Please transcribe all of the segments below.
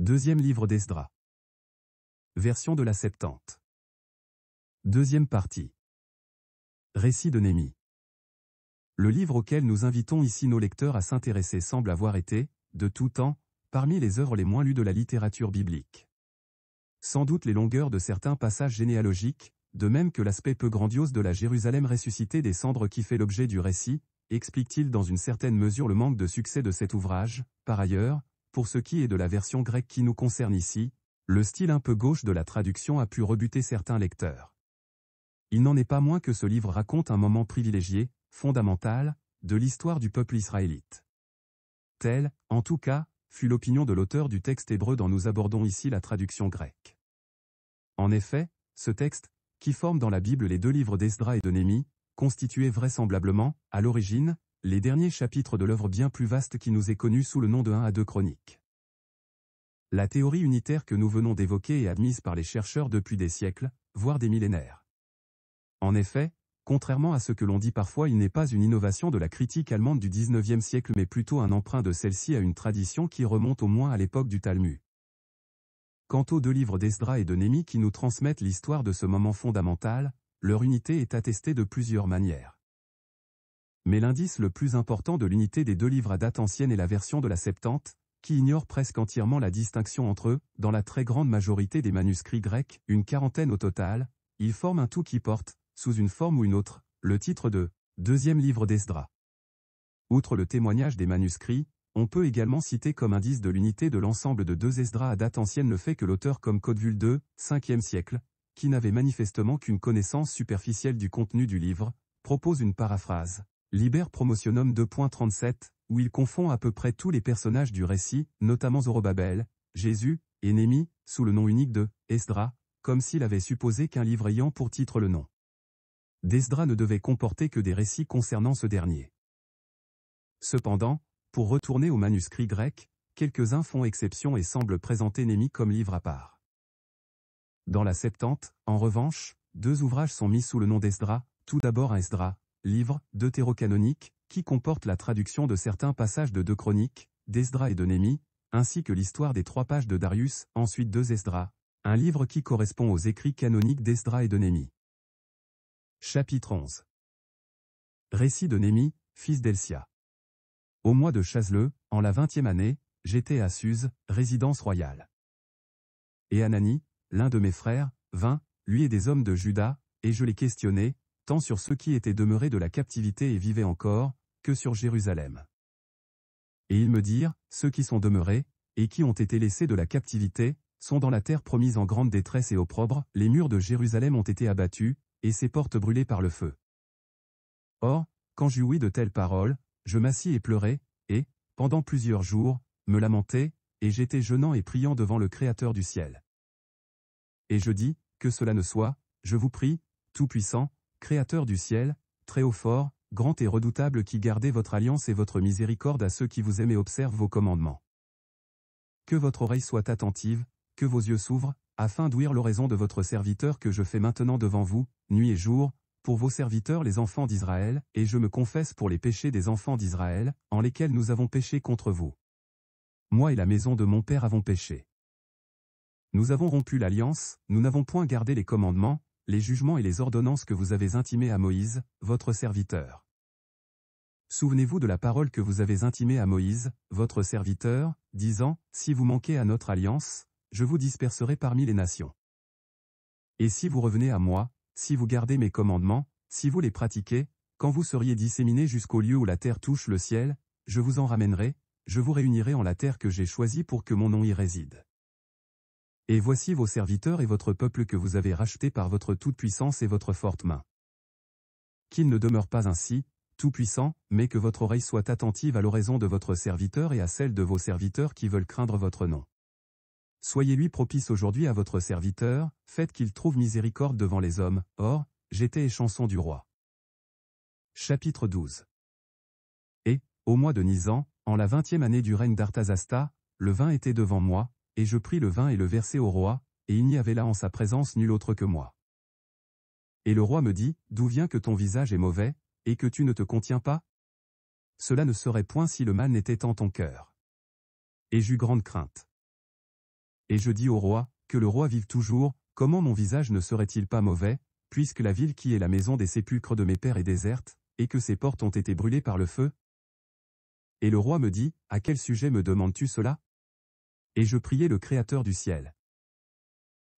Deuxième livre d'Esdra. Version de la Septante. Deuxième partie. Récit de Némi. Le livre auquel nous invitons ici nos lecteurs à s'intéresser semble avoir été, de tout temps, parmi les œuvres les moins lues de la littérature biblique. Sans doute les longueurs de certains passages généalogiques, de même que l'aspect peu grandiose de la Jérusalem ressuscitée des cendres qui fait l'objet du récit, explique-t-il dans une certaine mesure le manque de succès de cet ouvrage. Par ailleurs, pour ce qui est de la version grecque qui nous concerne ici, le style un peu gauche de la traduction a pu rebuter certains lecteurs. Il n'en est pas moins que ce livre raconte un moment privilégié, fondamental, de l'histoire du peuple israélite. Telle, en tout cas, fut l'opinion de l'auteur du texte hébreu dont nous abordons ici la traduction grecque. En effet, ce texte, qui forme dans la Bible les deux livres d'Esdra et de Némi, constituait vraisemblablement, à l'origine, les derniers chapitres de l'œuvre bien plus vaste qui nous est connue sous le nom de 1 à 2 chroniques. La théorie unitaire que nous venons d'évoquer est admise par les chercheurs depuis des siècles, voire des millénaires. En effet, contrairement à ce que l'on dit parfois il n'est pas une innovation de la critique allemande du 19e siècle mais plutôt un emprunt de celle-ci à une tradition qui remonte au moins à l'époque du Talmud. Quant aux deux livres d'Esdra et de Némi qui nous transmettent l'histoire de ce moment fondamental, leur unité est attestée de plusieurs manières. Mais l'indice le plus important de l'unité des deux livres à date ancienne est la version de la Septante, qui ignore presque entièrement la distinction entre eux, dans la très grande majorité des manuscrits grecs, une quarantaine au total, ils forment un tout qui porte, sous une forme ou une autre, le titre de Deuxième livre d'Esdras. Outre le témoignage des manuscrits, on peut également citer comme indice de l'unité de l'ensemble de deux Esdras à date ancienne le fait que l'auteur comme Codvul II, 5 siècle, qui n'avait manifestement qu'une connaissance superficielle du contenu du livre, propose une paraphrase, Liber Promotionum 2.37, où il confond à peu près tous les personnages du récit, notamment Zorobabel, Jésus, et Némi, sous le nom unique de Esdra », comme s'il avait supposé qu'un livre ayant pour titre le nom d'Esdra ne devait comporter que des récits concernant ce dernier. Cependant, pour retourner au manuscrit grec, quelques-uns font exception et semblent présenter Némi comme livre à part. Dans la Septante, en revanche, deux ouvrages sont mis sous le nom d'Esdra, tout d'abord Esdra livre deutérocanonique, qui comporte la traduction de certains passages de deux chroniques, d'Esdra et de Némi, ainsi que l'histoire des trois pages de Darius, ensuite deux Esdra, un livre qui correspond aux écrits canoniques d'Esdra et de Némi. Chapitre 11 Récit de Némi, fils d'Elsia. Au mois de Chasleu, en la vingtième année, j'étais à Suse, résidence royale. Et Anani, l'un de mes frères, vint, lui et des hommes de Juda, et je les questionnais, sur ceux qui étaient demeurés de la captivité et vivaient encore, que sur Jérusalem. Et ils me dirent, ceux qui sont demeurés, et qui ont été laissés de la captivité, sont dans la terre promise en grande détresse et opprobre, les murs de Jérusalem ont été abattus, et ses portes brûlées par le feu. Or, quand j'eus ouï de telles paroles, je m'assis et pleurai, et, pendant plusieurs jours, me lamentai, et j'étais jeûnant et priant devant le Créateur du ciel. Et je dis, que cela ne soit, je vous prie, Tout-Puissant, Créateur du ciel, très haut fort, grand et redoutable qui gardez votre alliance et votre miséricorde à ceux qui vous aiment et observent vos commandements. Que votre oreille soit attentive, que vos yeux s'ouvrent, afin d'ouïr l'oraison de votre serviteur que je fais maintenant devant vous, nuit et jour, pour vos serviteurs les enfants d'Israël, et je me confesse pour les péchés des enfants d'Israël, en lesquels nous avons péché contre vous. Moi et la maison de mon Père avons péché. Nous avons rompu l'alliance, nous n'avons point gardé les commandements, les jugements et les ordonnances que vous avez intimés à Moïse, votre serviteur. Souvenez-vous de la parole que vous avez intimée à Moïse, votre serviteur, disant, Si vous manquez à notre alliance, je vous disperserai parmi les nations. Et si vous revenez à moi, si vous gardez mes commandements, si vous les pratiquez, quand vous seriez disséminés jusqu'au lieu où la terre touche le ciel, je vous en ramènerai, je vous réunirai en la terre que j'ai choisie pour que mon nom y réside. Et voici vos serviteurs et votre peuple que vous avez rachetés par votre toute-puissance et votre forte main. Qu'il ne demeure pas ainsi, tout-puissant, mais que votre oreille soit attentive à l'oraison de votre serviteur et à celle de vos serviteurs qui veulent craindre votre nom. Soyez-lui propice aujourd'hui à votre serviteur, faites qu'il trouve miséricorde devant les hommes, or, j'étais échanson du roi. Chapitre 12 Et, au mois de Nisan, en la vingtième année du règne d'Artazasta, le vin était devant moi, et je pris le vin et le versai au roi, et il n'y avait là en sa présence nul autre que moi. Et le roi me dit, D'où vient que ton visage est mauvais, et que tu ne te contiens pas Cela ne serait point si le mal n'était en ton cœur. Et j'eus grande crainte. Et je dis au roi, Que le roi vive toujours, comment mon visage ne serait-il pas mauvais, puisque la ville qui est la maison des sépulcres de mes pères est déserte, et que ses portes ont été brûlées par le feu Et le roi me dit, À quel sujet me demandes-tu cela et je priai le Créateur du ciel.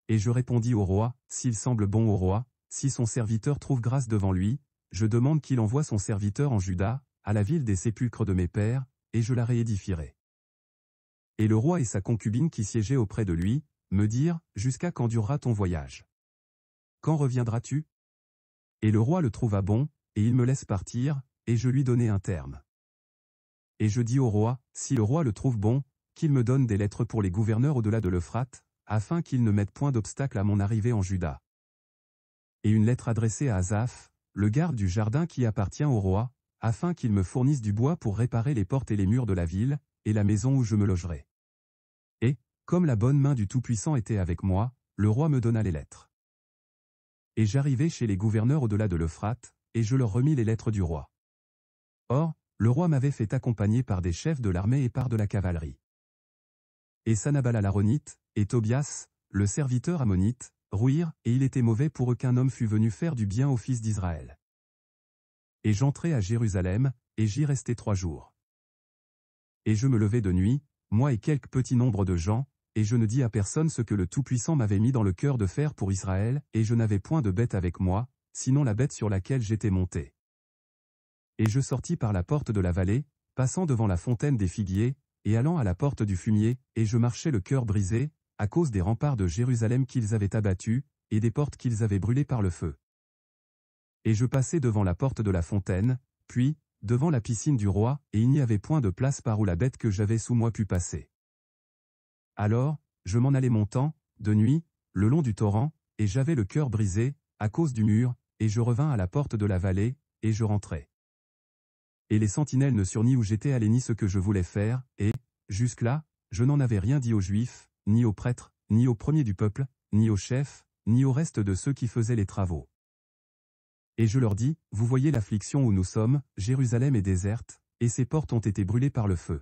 Et je répondis au roi, s'il semble bon au roi, si son serviteur trouve grâce devant lui, je demande qu'il envoie son serviteur en Juda, à la ville des sépulcres de mes pères, et je la réédifierai. Et le roi et sa concubine qui siégeaient auprès de lui, me dirent, Jusqu'à quand durera ton voyage Quand reviendras-tu Et le roi le trouva bon, et il me laisse partir, et je lui donnai un terme. Et je dis au roi, Si le roi le trouve bon, qu'il me donne des lettres pour les gouverneurs au-delà de l'Euphrate, afin qu'ils ne mettent point d'obstacle à mon arrivée en Juda. Et une lettre adressée à Azaph, le garde du jardin qui appartient au roi, afin qu'il me fournisse du bois pour réparer les portes et les murs de la ville, et la maison où je me logerai. Et, comme la bonne main du Tout-Puissant était avec moi, le roi me donna les lettres. Et j'arrivai chez les gouverneurs au-delà de l'Euphrate, et je leur remis les lettres du roi. Or, le roi m'avait fait accompagner par des chefs de l'armée et par de la cavalerie et Sanabala l'Aronite, et Tobias, le serviteur ammonite, rouirent, et il était mauvais pour eux qu'un homme fût venu faire du bien aux fils d'Israël. Et j'entrai à Jérusalem, et j'y restai trois jours. Et je me levai de nuit, moi et quelque petit nombre de gens, et je ne dis à personne ce que le Tout-Puissant m'avait mis dans le cœur de faire pour Israël, et je n'avais point de bête avec moi, sinon la bête sur laquelle j'étais monté. Et je sortis par la porte de la vallée, passant devant la fontaine des figuiers, et allant à la porte du fumier, et je marchais le cœur brisé, à cause des remparts de Jérusalem qu'ils avaient abattus, et des portes qu'ils avaient brûlées par le feu. Et je passai devant la porte de la fontaine, puis, devant la piscine du roi, et il n'y avait point de place par où la bête que j'avais sous moi pût passer. Alors, je m'en allais montant, de nuit, le long du torrent, et j'avais le cœur brisé, à cause du mur, et je revins à la porte de la vallée, et je rentrai et les sentinelles ne surent où j'étais allé ni ce que je voulais faire, et, jusque-là, je n'en avais rien dit aux Juifs, ni aux prêtres, ni aux premiers du peuple, ni aux chefs, ni au reste de ceux qui faisaient les travaux. Et je leur dis, vous voyez l'affliction où nous sommes, Jérusalem est déserte, et ses portes ont été brûlées par le feu.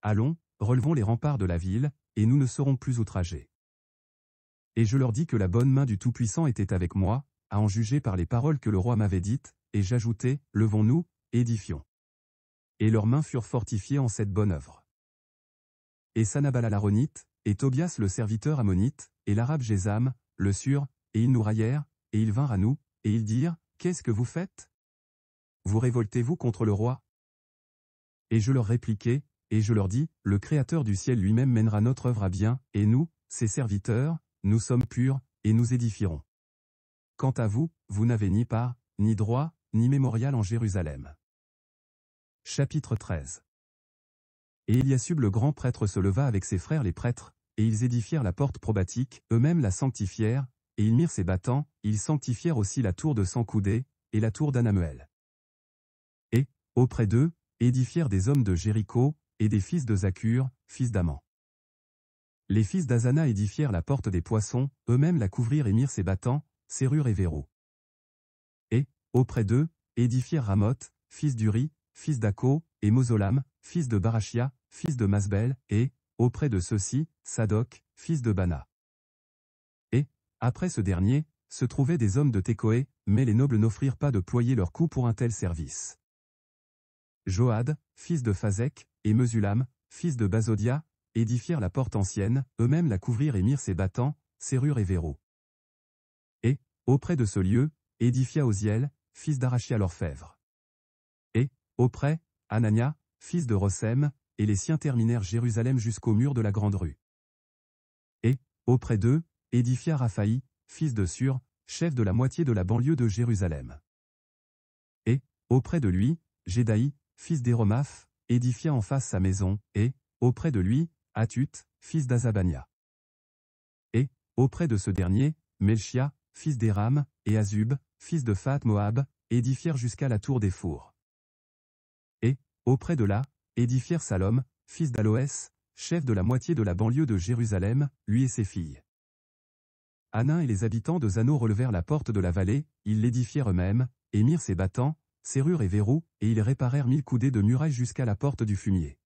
Allons, relevons les remparts de la ville, et nous ne serons plus outragés. Et je leur dis que la bonne main du Tout-Puissant était avec moi, à en juger par les paroles que le roi m'avait dites, et j'ajoutai levons-nous, édifions. Et leurs mains furent fortifiées en cette bonne œuvre. Et Sanabala l'Aronite, et Tobias le serviteur ammonite, et l'arabe Jézam, le Sur, et ils nous raillèrent, et ils vinrent à nous, et ils dirent, Qu'est-ce que vous faites Vous révoltez-vous contre le roi Et je leur répliquai, et je leur dis, Le Créateur du ciel lui-même mènera notre œuvre à bien, et nous, ses serviteurs, nous sommes purs, et nous édifierons. Quant à vous, vous n'avez ni part, ni droit, ni mémorial en Jérusalem. Chapitre 13 Et Eliasub le grand prêtre se leva avec ses frères les prêtres, et ils édifièrent la porte probatique, eux-mêmes la sanctifièrent, et ils mirent ses battants, ils sanctifièrent aussi la tour de Sankoudé, et la tour d'Anamuel. Et, auprès d'eux, édifièrent des hommes de Jéricho, et des fils de Zakur, fils d'Aman. Les fils d'Azana édifièrent la porte des poissons, eux-mêmes la couvrirent et mirent ses battants, serrures et verrous. Et, auprès d'eux, édifièrent Ramoth, fils d'Uri, fils d'Ako, et Mosolam, fils de Barachia, fils de Masbel, et, auprès de ceux-ci, Sadoc, fils de Bana. Et, après ce dernier, se trouvaient des hommes de Tekoé, mais les nobles n'offrirent pas de ployer leur coups pour un tel service. Joad, fils de Phazek, et Mesulam, fils de Bazodia, édifièrent la porte ancienne, eux-mêmes la couvrirent et mirent ses battants, serrures et verrous. Et, auprès de ce lieu, édifia Oziel, fils d'Arachia l'orfèvre. Auprès, Anania, fils de Rossem, et les siens terminèrent Jérusalem jusqu'au mur de la grande rue. Et, auprès d'eux, édifia Raphaï, fils de Sur, chef de la moitié de la banlieue de Jérusalem. Et, auprès de lui, Jédaï, fils d'Eromaph, édifia en face sa maison, et, auprès de lui, Atut, fils d'Azabania. Et, auprès de ce dernier, Melchia, fils d'Éram, et Azub, fils de Fat Moab, édifièrent jusqu'à la tour des fours. Auprès de là, édifièrent Salom, fils d'Aloès, chef de la moitié de la banlieue de Jérusalem, lui et ses filles. Anin et les habitants de Zano relevèrent la porte de la vallée, ils l'édifièrent eux-mêmes, et mirent ses battants, serrures et verrous, et ils réparèrent mille coudées de murailles jusqu'à la porte du fumier.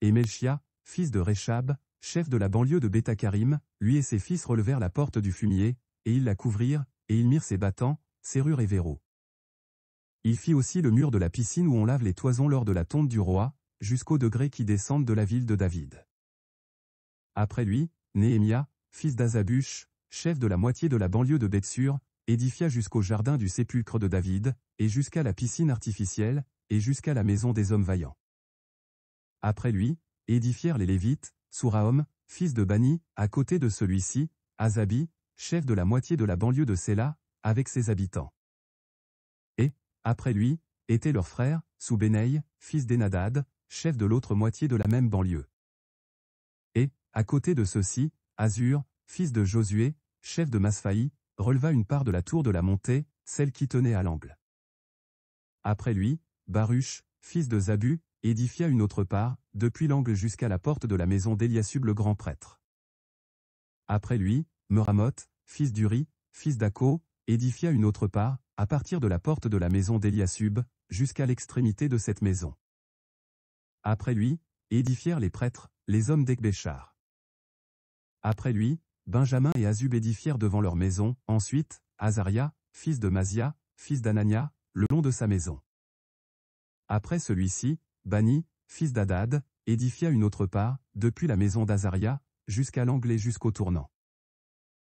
Et Melchia, fils de Réchab, chef de la banlieue de Bétacarim, lui et ses fils relevèrent la porte du fumier, et ils la couvrirent, et ils mirent ses battants, serrures et verrous. Il fit aussi le mur de la piscine où on lave les toisons lors de la tombe du roi, jusqu'au degré qui descendent de la ville de David. Après lui, Néhémia, fils d'Azabuch, chef de la moitié de la banlieue de Betsur, édifia jusqu'au jardin du sépulcre de David, et jusqu'à la piscine artificielle, et jusqu'à la maison des hommes vaillants. Après lui, édifièrent les Lévites, Souraom, fils de Bani, à côté de celui-ci, Azabi, chef de la moitié de la banlieue de Séla, avec ses habitants. Après lui, était leur frère, Soubeneï, fils d'Enadad, chef de l'autre moitié de la même banlieue. Et, à côté de ceux-ci, Azur, fils de Josué, chef de Masphaï, releva une part de la tour de la montée, celle qui tenait à l'angle. Après lui, Baruch, fils de Zabu, édifia une autre part, depuis l'angle jusqu'à la porte de la maison d'Eliasub le grand prêtre. Après lui, Meramoth, fils d'Uri, fils d'Ako, édifia une autre part, à partir de la porte de la maison d'Eliasub, jusqu'à l'extrémité de cette maison. Après lui, édifièrent les prêtres, les hommes d'Ekbéchar. Après lui, Benjamin et Azub édifièrent devant leur maison, ensuite, Azaria, fils de Mazia, fils d'Anania, le long de sa maison. Après celui-ci, Bani, fils d'Adad, édifia une autre part, depuis la maison d'Azaria, jusqu'à l'anglais jusqu'au tournant.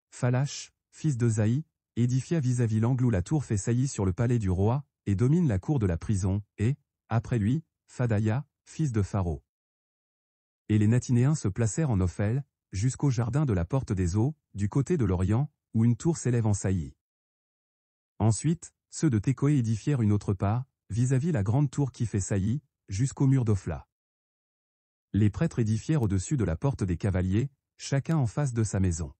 Phalash, fils de édifia vis-à-vis l'angle où la tour fait saillie sur le palais du roi, et domine la cour de la prison, et, après lui, Fadaya, fils de Pharaon. Et les Natinéens se placèrent en Ophel, jusqu'au jardin de la porte des eaux, du côté de l'Orient, où une tour s'élève en saillie. Ensuite, ceux de Técoé édifièrent une autre part, vis-à-vis la grande tour qui fait saillie, jusqu'au mur d'Ofla. Les prêtres édifièrent au-dessus de la porte des cavaliers, chacun en face de sa maison.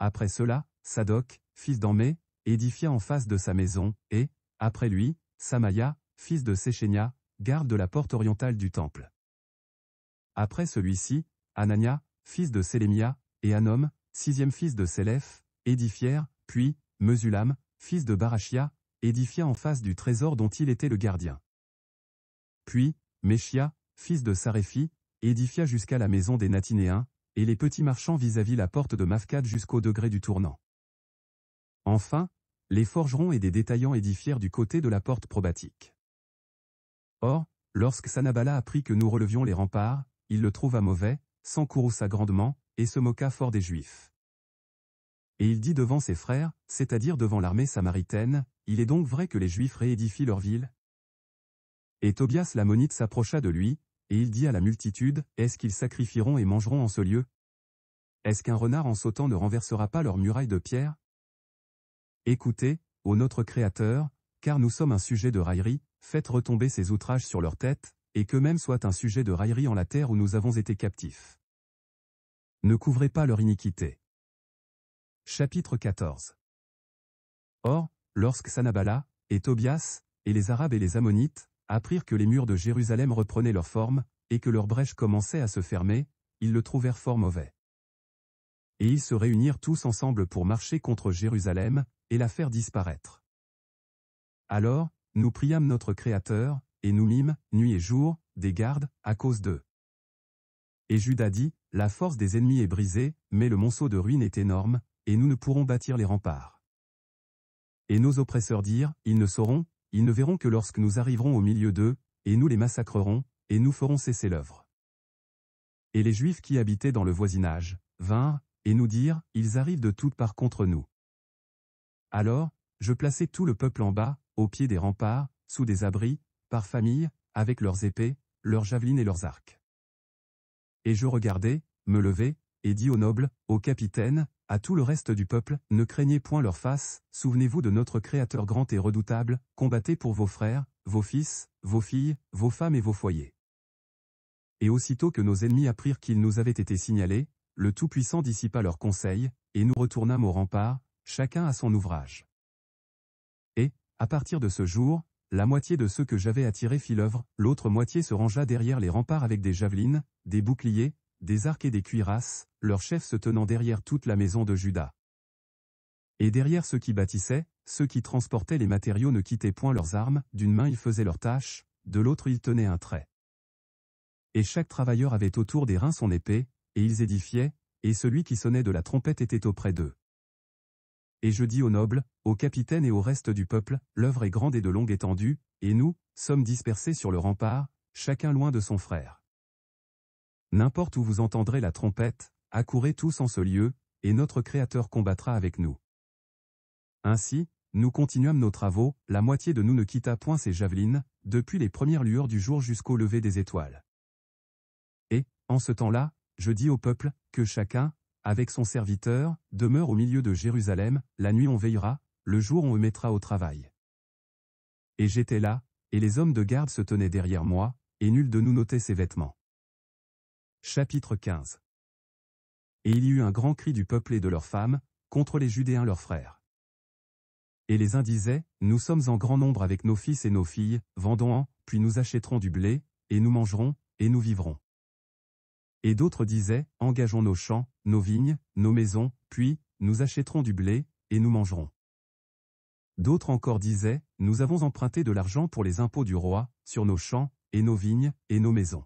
Après cela, Sadoc, fils d'Amé, édifia en face de sa maison, et, après lui, Samaya, fils de Séchénia, garde de la porte orientale du temple. Après celui-ci, Anania, fils de Sélémia, et Anom, sixième fils de Séléph, édifièrent, puis, Mesulam, fils de Barachia, édifia en face du trésor dont il était le gardien. Puis, Meshia, fils de Saréphi, édifia jusqu'à la maison des Natinéens, et les petits marchands vis-à-vis la porte de Mafkat jusqu'au degré du tournant. Enfin, les forgerons et des détaillants édifièrent du côté de la porte probatique. Or, lorsque Sanabala apprit que nous relevions les remparts, il le trouva mauvais, s'encouroussa grandement, et se moqua fort des Juifs. Et il dit devant ses frères, c'est-à-dire devant l'armée samaritaine, il est donc vrai que les Juifs réédifient leur ville Et Tobias l'Amonite s'approcha de lui, et il dit à la multitude, Est-ce qu'ils sacrifieront et mangeront en ce lieu Est-ce qu'un renard en sautant ne renversera pas leur muraille de pierre Écoutez, ô notre Créateur, car nous sommes un sujet de raillerie, faites retomber ces outrages sur leur tête, et qu'eux-mêmes soient un sujet de raillerie en la terre où nous avons été captifs. Ne couvrez pas leur iniquité. Chapitre 14 Or, lorsque Sanabala, et Tobias, et les Arabes et les Ammonites, apprirent que les murs de Jérusalem reprenaient leur forme, et que leurs brèches commençaient à se fermer, ils le trouvèrent fort mauvais. Et ils se réunirent tous ensemble pour marcher contre Jérusalem, et la faire disparaître. Alors, nous priâmes notre Créateur, et nous mîmes, nuit et jour, des gardes, à cause d'eux. Et Judas dit, La force des ennemis est brisée, mais le monceau de ruines est énorme, et nous ne pourrons bâtir les remparts. Et nos oppresseurs dirent, Ils ne sauront, ils ne verront que lorsque nous arriverons au milieu d'eux, et nous les massacrerons, et nous ferons cesser l'œuvre. Et les Juifs qui habitaient dans le voisinage, vinrent, et nous dirent, ils arrivent de toutes parts contre nous. Alors, je plaçai tout le peuple en bas, au pied des remparts, sous des abris, par famille, avec leurs épées, leurs javelines et leurs arcs. Et je regardai, me levai, et dis aux nobles, aux capitaines, à tout le reste du peuple, ne craignez point leur face, souvenez-vous de notre Créateur grand et redoutable, combattez pour vos frères, vos fils, vos filles, vos femmes et vos foyers. Et aussitôt que nos ennemis apprirent qu'ils nous avaient été signalés, le Tout-Puissant dissipa leurs conseils, et nous retournâmes au remparts, chacun à son ouvrage. Et, à partir de ce jour, la moitié de ceux que j'avais attirés fit l'œuvre, l'autre moitié se rangea derrière les remparts avec des javelines, des boucliers, des arcs et des cuirasses, leur chef se tenant derrière toute la maison de Judas. Et derrière ceux qui bâtissaient, ceux qui transportaient les matériaux ne quittaient point leurs armes, d'une main ils faisaient leur tâche, de l'autre ils tenaient un trait. Et chaque travailleur avait autour des reins son épée, et ils édifiaient, et celui qui sonnait de la trompette était auprès d'eux. Et je dis aux nobles, aux capitaines et au reste du peuple, l'œuvre est grande et de longue étendue, et nous, sommes dispersés sur le rempart, chacun loin de son frère. N'importe où vous entendrez la trompette, accourez tous en ce lieu, et notre Créateur combattra avec nous. Ainsi, nous continuâmes nos travaux, la moitié de nous ne quitta point ses javelines, depuis les premières lueurs du jour jusqu'au lever des étoiles. Et, en ce temps-là, je dis au peuple, que chacun, avec son serviteur, demeure au milieu de Jérusalem, la nuit on veillera, le jour on mettra au travail. Et j'étais là, et les hommes de garde se tenaient derrière moi, et nul de nous notait ses vêtements. Chapitre 15 Et il y eut un grand cri du peuple et de leurs femmes, contre les Judéens leurs frères. Et les uns disaient, Nous sommes en grand nombre avec nos fils et nos filles, vendons-en, puis nous achèterons du blé, et nous mangerons, et nous vivrons. Et d'autres disaient, Engageons nos champs, nos vignes, nos maisons, puis, nous achèterons du blé, et nous mangerons. D'autres encore disaient, Nous avons emprunté de l'argent pour les impôts du roi, sur nos champs, et nos vignes, et nos maisons.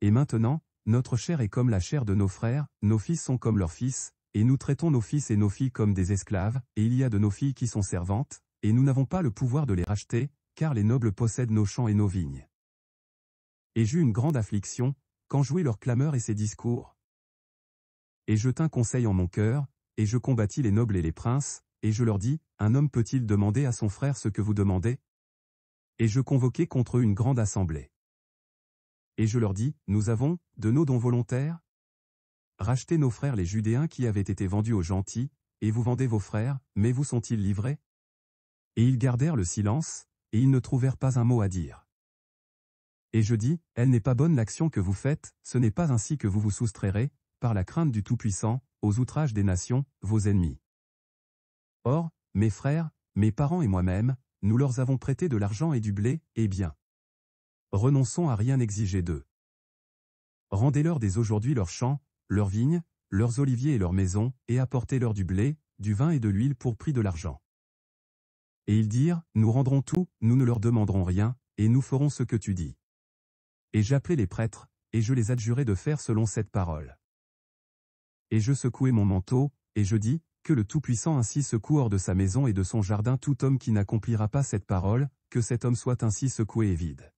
Et maintenant, notre chair est comme la chair de nos frères, nos fils sont comme leurs fils, et nous traitons nos fils et nos filles comme des esclaves, et il y a de nos filles qui sont servantes, et nous n'avons pas le pouvoir de les racheter, car les nobles possèdent nos champs et nos vignes. Et j'eus une grande affliction, quand jouis leur clameur et ses discours. Et je tins conseil en mon cœur, et je combattis les nobles et les princes, et je leur dis, un homme peut-il demander à son frère ce que vous demandez Et je convoquai contre eux une grande assemblée et je leur dis, nous avons, de nos dons volontaires, racheté nos frères les Judéens qui avaient été vendus aux gentils, et vous vendez vos frères, mais vous sont-ils livrés Et ils gardèrent le silence, et ils ne trouvèrent pas un mot à dire. Et je dis, elle n'est pas bonne l'action que vous faites, ce n'est pas ainsi que vous vous soustrairez, par la crainte du Tout-Puissant, aux outrages des nations, vos ennemis. Or, mes frères, mes parents et moi-même, nous leur avons prêté de l'argent et du blé, et bien renonçons à rien exiger d'eux. Rendez-leur dès aujourd'hui leurs champs, leurs vignes, leurs oliviers et leurs maisons, et apportez-leur du blé, du vin et de l'huile pour prix de l'argent. Et ils dirent, Nous rendrons tout, nous ne leur demanderons rien, et nous ferons ce que tu dis. Et j'appelai les prêtres, et je les adjurai de faire selon cette parole. Et je secouai mon manteau, et je dis, Que le Tout-Puissant ainsi secoue hors de sa maison et de son jardin tout homme qui n'accomplira pas cette parole, que cet homme soit ainsi secoué et vide.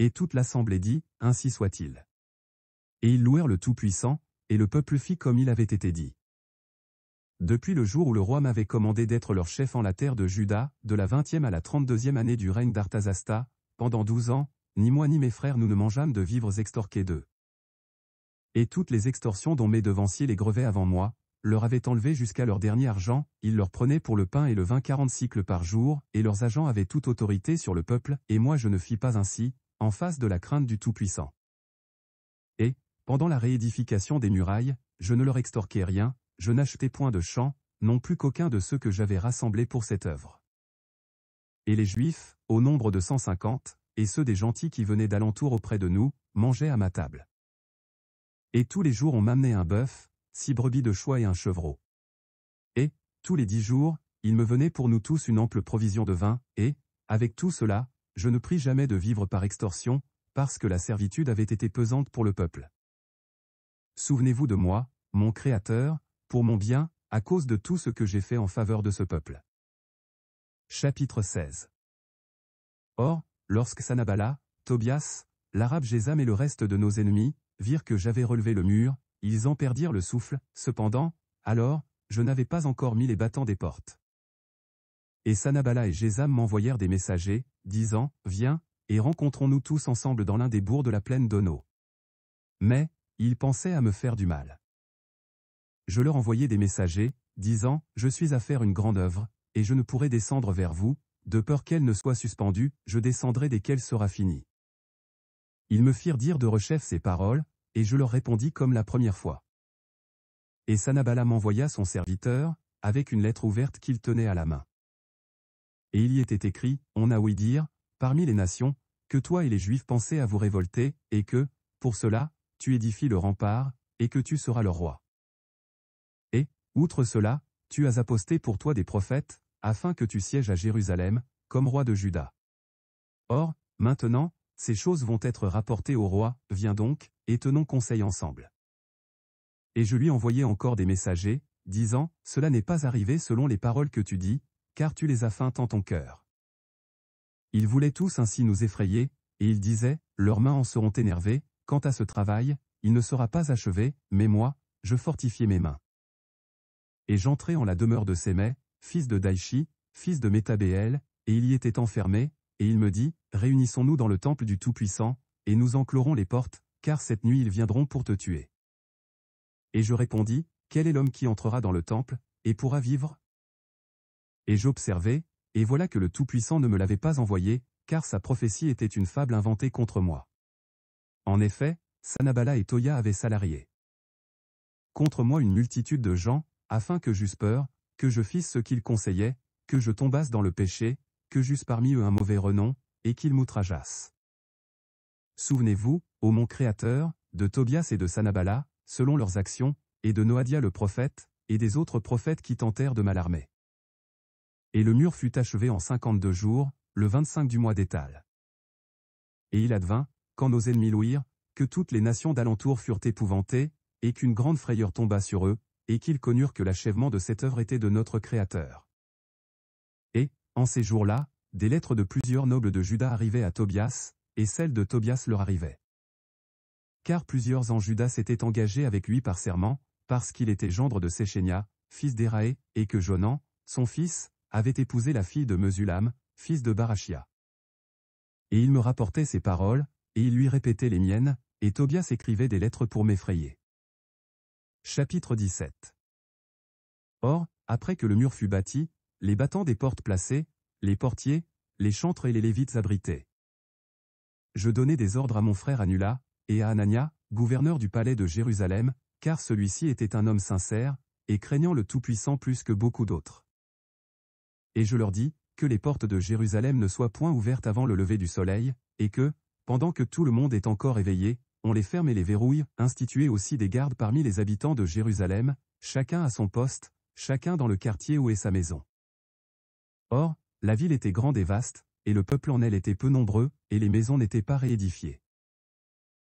Et toute l'assemblée dit, Ainsi soit-il. Et ils louèrent le Tout-Puissant, et le peuple fit comme il avait été dit. Depuis le jour où le roi m'avait commandé d'être leur chef en la terre de Juda, de la vingtième à la trente-deuxième année du règne d'Artazasta, pendant douze ans, ni moi ni mes frères nous ne mangeâmes de vivres extorqués d'eux. Et toutes les extorsions dont mes devanciers les grevaient avant moi, leur avaient enlevé jusqu'à leur dernier argent, ils leur prenaient pour le pain et le vin quarante cycles par jour, et leurs agents avaient toute autorité sur le peuple, et moi je ne fis pas ainsi, en face de la crainte du Tout-Puissant. Et, pendant la réédification des murailles, je ne leur extorquais rien, je n'achetais point de champs, non plus qu'aucun de ceux que j'avais rassemblés pour cette œuvre. Et les Juifs, au nombre de cent cinquante, et ceux des gentils qui venaient d'alentour auprès de nous, mangeaient à ma table. Et tous les jours on m'amenait un bœuf, six brebis de choix et un chevreau. Et, tous les dix jours, il me venait pour nous tous une ample provision de vin, et, avec tout cela, je ne prie jamais de vivre par extorsion, parce que la servitude avait été pesante pour le peuple. Souvenez-vous de moi, mon Créateur, pour mon bien, à cause de tout ce que j'ai fait en faveur de ce peuple. Chapitre 16 Or, lorsque Sanabala, Tobias, l'arabe Jézam et le reste de nos ennemis, virent que j'avais relevé le mur, ils en perdirent le souffle, cependant, alors, je n'avais pas encore mis les battants des portes. Et Sanabala et Jézam m'envoyèrent des messagers, disant, Viens, et rencontrons-nous tous ensemble dans l'un des bourgs de la plaine d'Ono. Mais, il pensait à me faire du mal. Je leur envoyai des messagers, disant, Je suis à faire une grande œuvre, et je ne pourrai descendre vers vous, de peur qu'elle ne soit suspendue, je descendrai dès qu'elle sera finie. Ils me firent dire de rechef ces paroles, et je leur répondis comme la première fois. Et Sanabala m'envoya son serviteur, avec une lettre ouverte qu'il tenait à la main. Et il y était écrit, On a ouï dire, parmi les nations, que toi et les Juifs pensaient à vous révolter, et que, pour cela, tu édifies le rempart, et que tu seras leur roi. Et, outre cela, tu as aposté pour toi des prophètes, afin que tu sièges à Jérusalem, comme roi de Juda. Or, maintenant, ces choses vont être rapportées au roi, viens donc, et tenons conseil ensemble. Et je lui envoyai encore des messagers, disant, Cela n'est pas arrivé selon les paroles que tu dis, car tu les as feintes en ton cœur. Ils voulaient tous ainsi nous effrayer, et ils disaient, leurs mains en seront énervées, quant à ce travail, il ne sera pas achevé, mais moi, je fortifiais mes mains. Et j'entrai en la demeure de Sémé, fils de Daishi, fils de Métabéel, et il y était enfermé, et il me dit, Réunissons-nous dans le temple du Tout-Puissant, et nous enclorons les portes, car cette nuit ils viendront pour te tuer. Et je répondis, Quel est l'homme qui entrera dans le temple, et pourra vivre et j'observai, et voilà que le Tout-Puissant ne me l'avait pas envoyé, car sa prophétie était une fable inventée contre moi. En effet, Sanabala et Toya avaient salarié contre moi une multitude de gens, afin que j'eusse peur, que je fisse ce qu'ils conseillaient, que je tombasse dans le péché, que j'eusse parmi eux un mauvais renom, et qu'ils m'outrageassent. Souvenez-vous, ô mon Créateur, de Tobias et de Sanabala, selon leurs actions, et de Noadia le prophète, et des autres prophètes qui tentèrent de m'alarmer. Et le mur fut achevé en cinquante-deux jours, le vingt du mois d'Étal. Et il advint, quand nos ennemis louirent, que toutes les nations d'alentour furent épouvantées, et qu'une grande frayeur tomba sur eux, et qu'ils connurent que l'achèvement de cette œuvre était de notre Créateur. Et, en ces jours-là, des lettres de plusieurs nobles de Juda arrivaient à Tobias, et celles de Tobias leur arrivaient. Car plusieurs en Juda s'étaient engagés avec lui par serment, parce qu'il était gendre de Séchénia, fils d'Éraé, et que Jonan, son fils, avait épousé la fille de Mesulam, fils de Barachia. Et il me rapportait ses paroles, et il lui répétait les miennes, et Tobias écrivait des lettres pour m'effrayer. Chapitre 17 Or, après que le mur fut bâti, les battants des portes placés, les portiers, les chantres et les lévites abrités. Je donnai des ordres à mon frère Anula, et à Anania, gouverneur du palais de Jérusalem, car celui-ci était un homme sincère, et craignant le Tout-Puissant plus que beaucoup d'autres et je leur dis, que les portes de Jérusalem ne soient point ouvertes avant le lever du soleil, et que, pendant que tout le monde est encore éveillé, on les ferme et les verrouille, instituer aussi des gardes parmi les habitants de Jérusalem, chacun à son poste, chacun dans le quartier où est sa maison. Or, la ville était grande et vaste, et le peuple en elle était peu nombreux, et les maisons n'étaient pas réédifiées.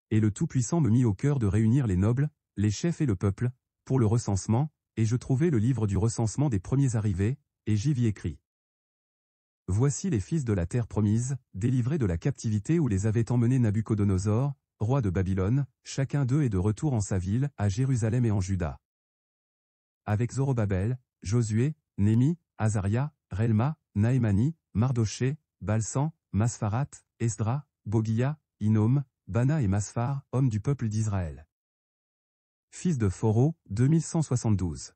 Et le Tout-Puissant me mit au cœur de réunir les nobles, les chefs et le peuple, pour le recensement, et je trouvai le livre du recensement des premiers arrivés, et j'y écrit. Voici les fils de la terre promise, délivrés de la captivité où les avait emmenés Nabuchodonosor, roi de Babylone, chacun d'eux est de retour en sa ville, à Jérusalem et en Juda. Avec Zorobabel, Josué, Némi, Azaria, Relma, Naémani, Mardoché, Balsan, Masfarat, Esdra, Bogia, Inom, Bana et Masfar, hommes du peuple d'Israël. Fils de Phoro, 2172.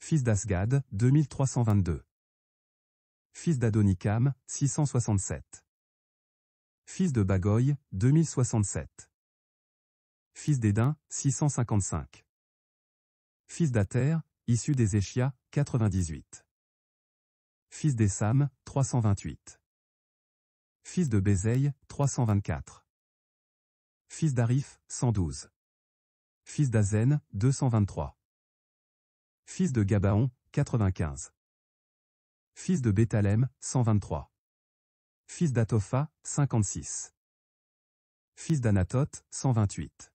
fils d'Asgad, 2322. Fils d'Adonikam, 667. Fils de Bagoy, 2067. Fils d'Edin, 655. Fils d'Ater, issu des Échias, 98. Fils d'Essam, 328. Fils de Bézeï, 324. Fils d'Arif, 112. Fils d'Azen, 223. Fils de Gabaon, 95. Fils de Béthalem, 123. Fils d'Atopha, 56. Fils d'Anatote, 128.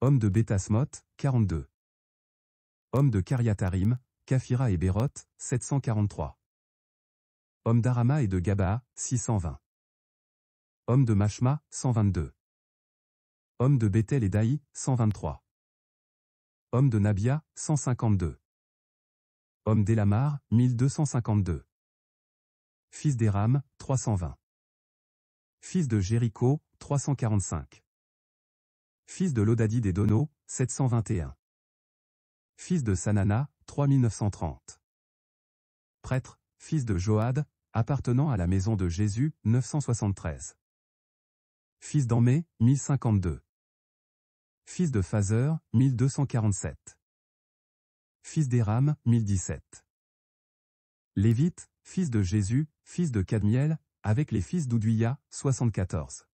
Homme de Bétasmoth, 42. Homme de Kariatarim, Kafira et Béroth, 743. Homme d'Arama et de Gaba, 620. Homme de Mashma, 122. Homme de Bethel et d'Aï, 123. Homme de Nabia, 152. Homme d'Elamar, 1252. Fils d'Eram, 320. Fils de Jéricho, 345. Fils de Lodadi des Dono, 721. Fils de Sanana, 3930. Prêtre, fils de Joad, appartenant à la maison de Jésus, 973. Fils d'Amé, 1052. Fils de Phaser, 1247. Fils d'Éram, 1017. Lévite, fils de Jésus, fils de Cadmiel, avec les fils d'Ouduya, 74.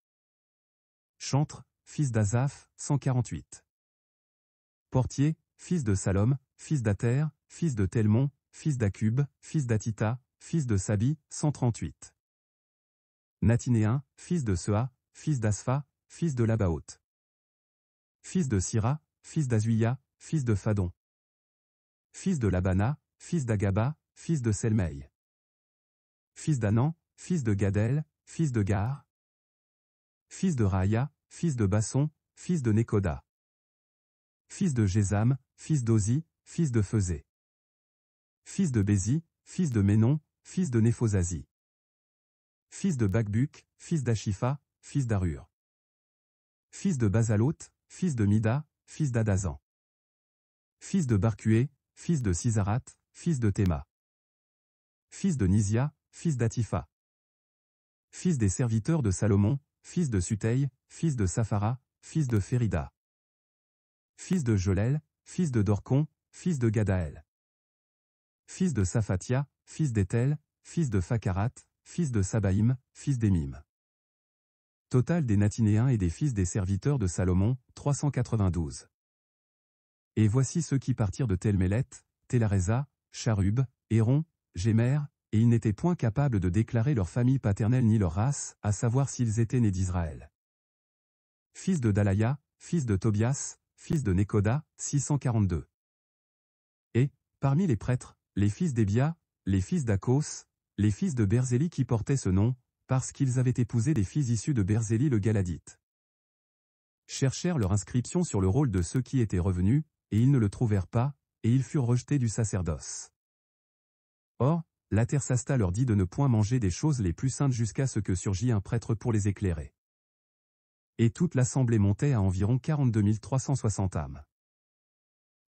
Chantre, fils d'Azaph, 148. Portier, fils de Salom, fils d'Ater, fils de Telmon, fils d'Acube, fils d'Atita, fils de Sabi, 138. Natinéen, fils de Sea, fils d'Aspha, fils de Labaoth fils de Sira, fils d'Azuya, fils de Fadon. Fils de Labana, fils d'Agaba, fils de Selmeï. Fils d'Anan, fils de Gadel, fils de Gar. Fils de Raya, fils de Basson, fils de Nécoda. Fils de Jézam, fils d'Ozi, fils de Fezé. Fils de Bézi, fils de Ménon, fils de Néphosazi. Fils de Bakbuk, fils d'Achifa, fils d'Arur. Fils de Basaloth, fils de Mida, fils d'Adazan. Fils de Barcué, fils de Sisarat, fils de Théma. Fils de Nisia, fils d'Atifa. Fils des serviteurs de Salomon, fils de Suteil, fils de Safara, fils de Ferida. Fils de Jolel, fils de Dorcon, fils de Gadael. Fils de Safatia, fils d'Etel, fils de Fakarat, fils de Sabaïm, fils d'Emim. Total des Natinéens et des fils des serviteurs de Salomon, 392. Et voici ceux qui partirent de Telmélet, Télareza, Charub, Héron, Gémer, et ils n'étaient point capables de déclarer leur famille paternelle ni leur race, à savoir s'ils étaient nés d'Israël. Fils de Dalaya, fils de Tobias, fils de Nekoda, 642. Et, parmi les prêtres, les fils d'Ebia, les fils d'Akos, les fils de Berzéli qui portaient ce nom, parce qu'ils avaient épousé des filles issues de Berzélie le Galadite. Cherchèrent leur inscription sur le rôle de ceux qui étaient revenus, et ils ne le trouvèrent pas, et ils furent rejetés du sacerdoce. Or, la terre leur dit de ne point manger des choses les plus saintes jusqu'à ce que surgît un prêtre pour les éclairer. Et toute l'assemblée montait à environ 42 360 âmes.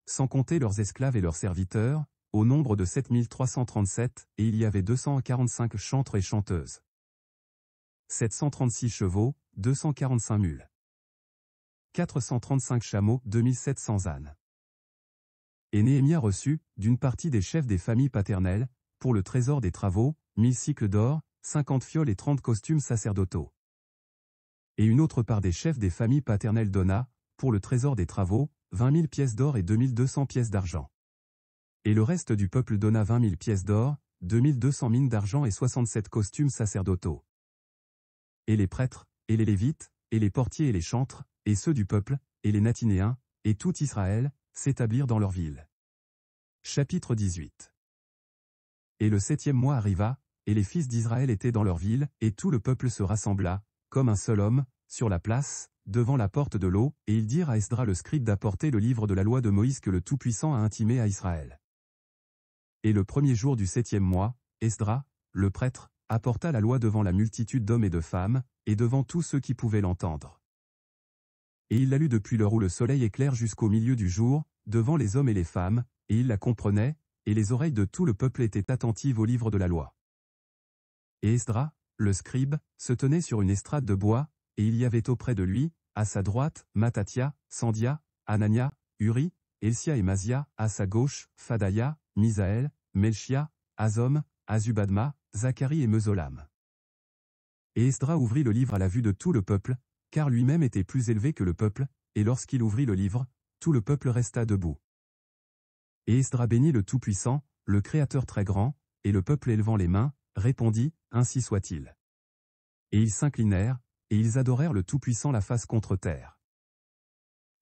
Sans compter leurs esclaves et leurs serviteurs, au nombre de 7337, et il y avait 245 chantres et chanteuses. 736 chevaux, 245 mules. 435 chameaux, 2700 ânes. Et Néhémia reçut, d'une partie des chefs des familles paternelles, pour le trésor des travaux, 1000 cycles d'or, 50 fioles et 30 costumes sacerdotaux. Et une autre part des chefs des familles paternelles donna, pour le trésor des travaux, 20 000 pièces d'or et 2200 pièces d'argent. Et le reste du peuple donna 20 000 pièces d'or, 2200 mines d'argent et 67 costumes sacerdotaux et les prêtres, et les Lévites, et les portiers et les chantres, et ceux du peuple, et les Natinéens, et tout Israël, s'établirent dans leur ville. Chapitre 18 Et le septième mois arriva, et les fils d'Israël étaient dans leur ville, et tout le peuple se rassembla, comme un seul homme, sur la place, devant la porte de l'eau, et ils dirent à Esdra le scribe d'apporter le livre de la loi de Moïse que le Tout-Puissant a intimé à Israël. Et le premier jour du septième mois, Esdra, le prêtre, apporta la loi devant la multitude d'hommes et de femmes, et devant tous ceux qui pouvaient l'entendre. Et il la lut depuis l'heure où le soleil éclaire jusqu'au milieu du jour, devant les hommes et les femmes, et il la comprenait, et les oreilles de tout le peuple étaient attentives au livre de la loi. Et Esdra, le scribe, se tenait sur une estrade de bois, et il y avait auprès de lui, à sa droite, Matatia, Sandia, Anania, Uri, Elsia et Masia, à sa gauche, Fadaya, Misaël, Melchia, Azom, Azubadma, Zacharie et Mesolam. Et Esdra ouvrit le livre à la vue de tout le peuple, car lui-même était plus élevé que le peuple, et lorsqu'il ouvrit le livre, tout le peuple resta debout. Et Esdra bénit le Tout-Puissant, le Créateur très grand, et le peuple élevant les mains, répondit, Ainsi soit-il. Et ils s'inclinèrent, et ils adorèrent le Tout-Puissant la face contre terre.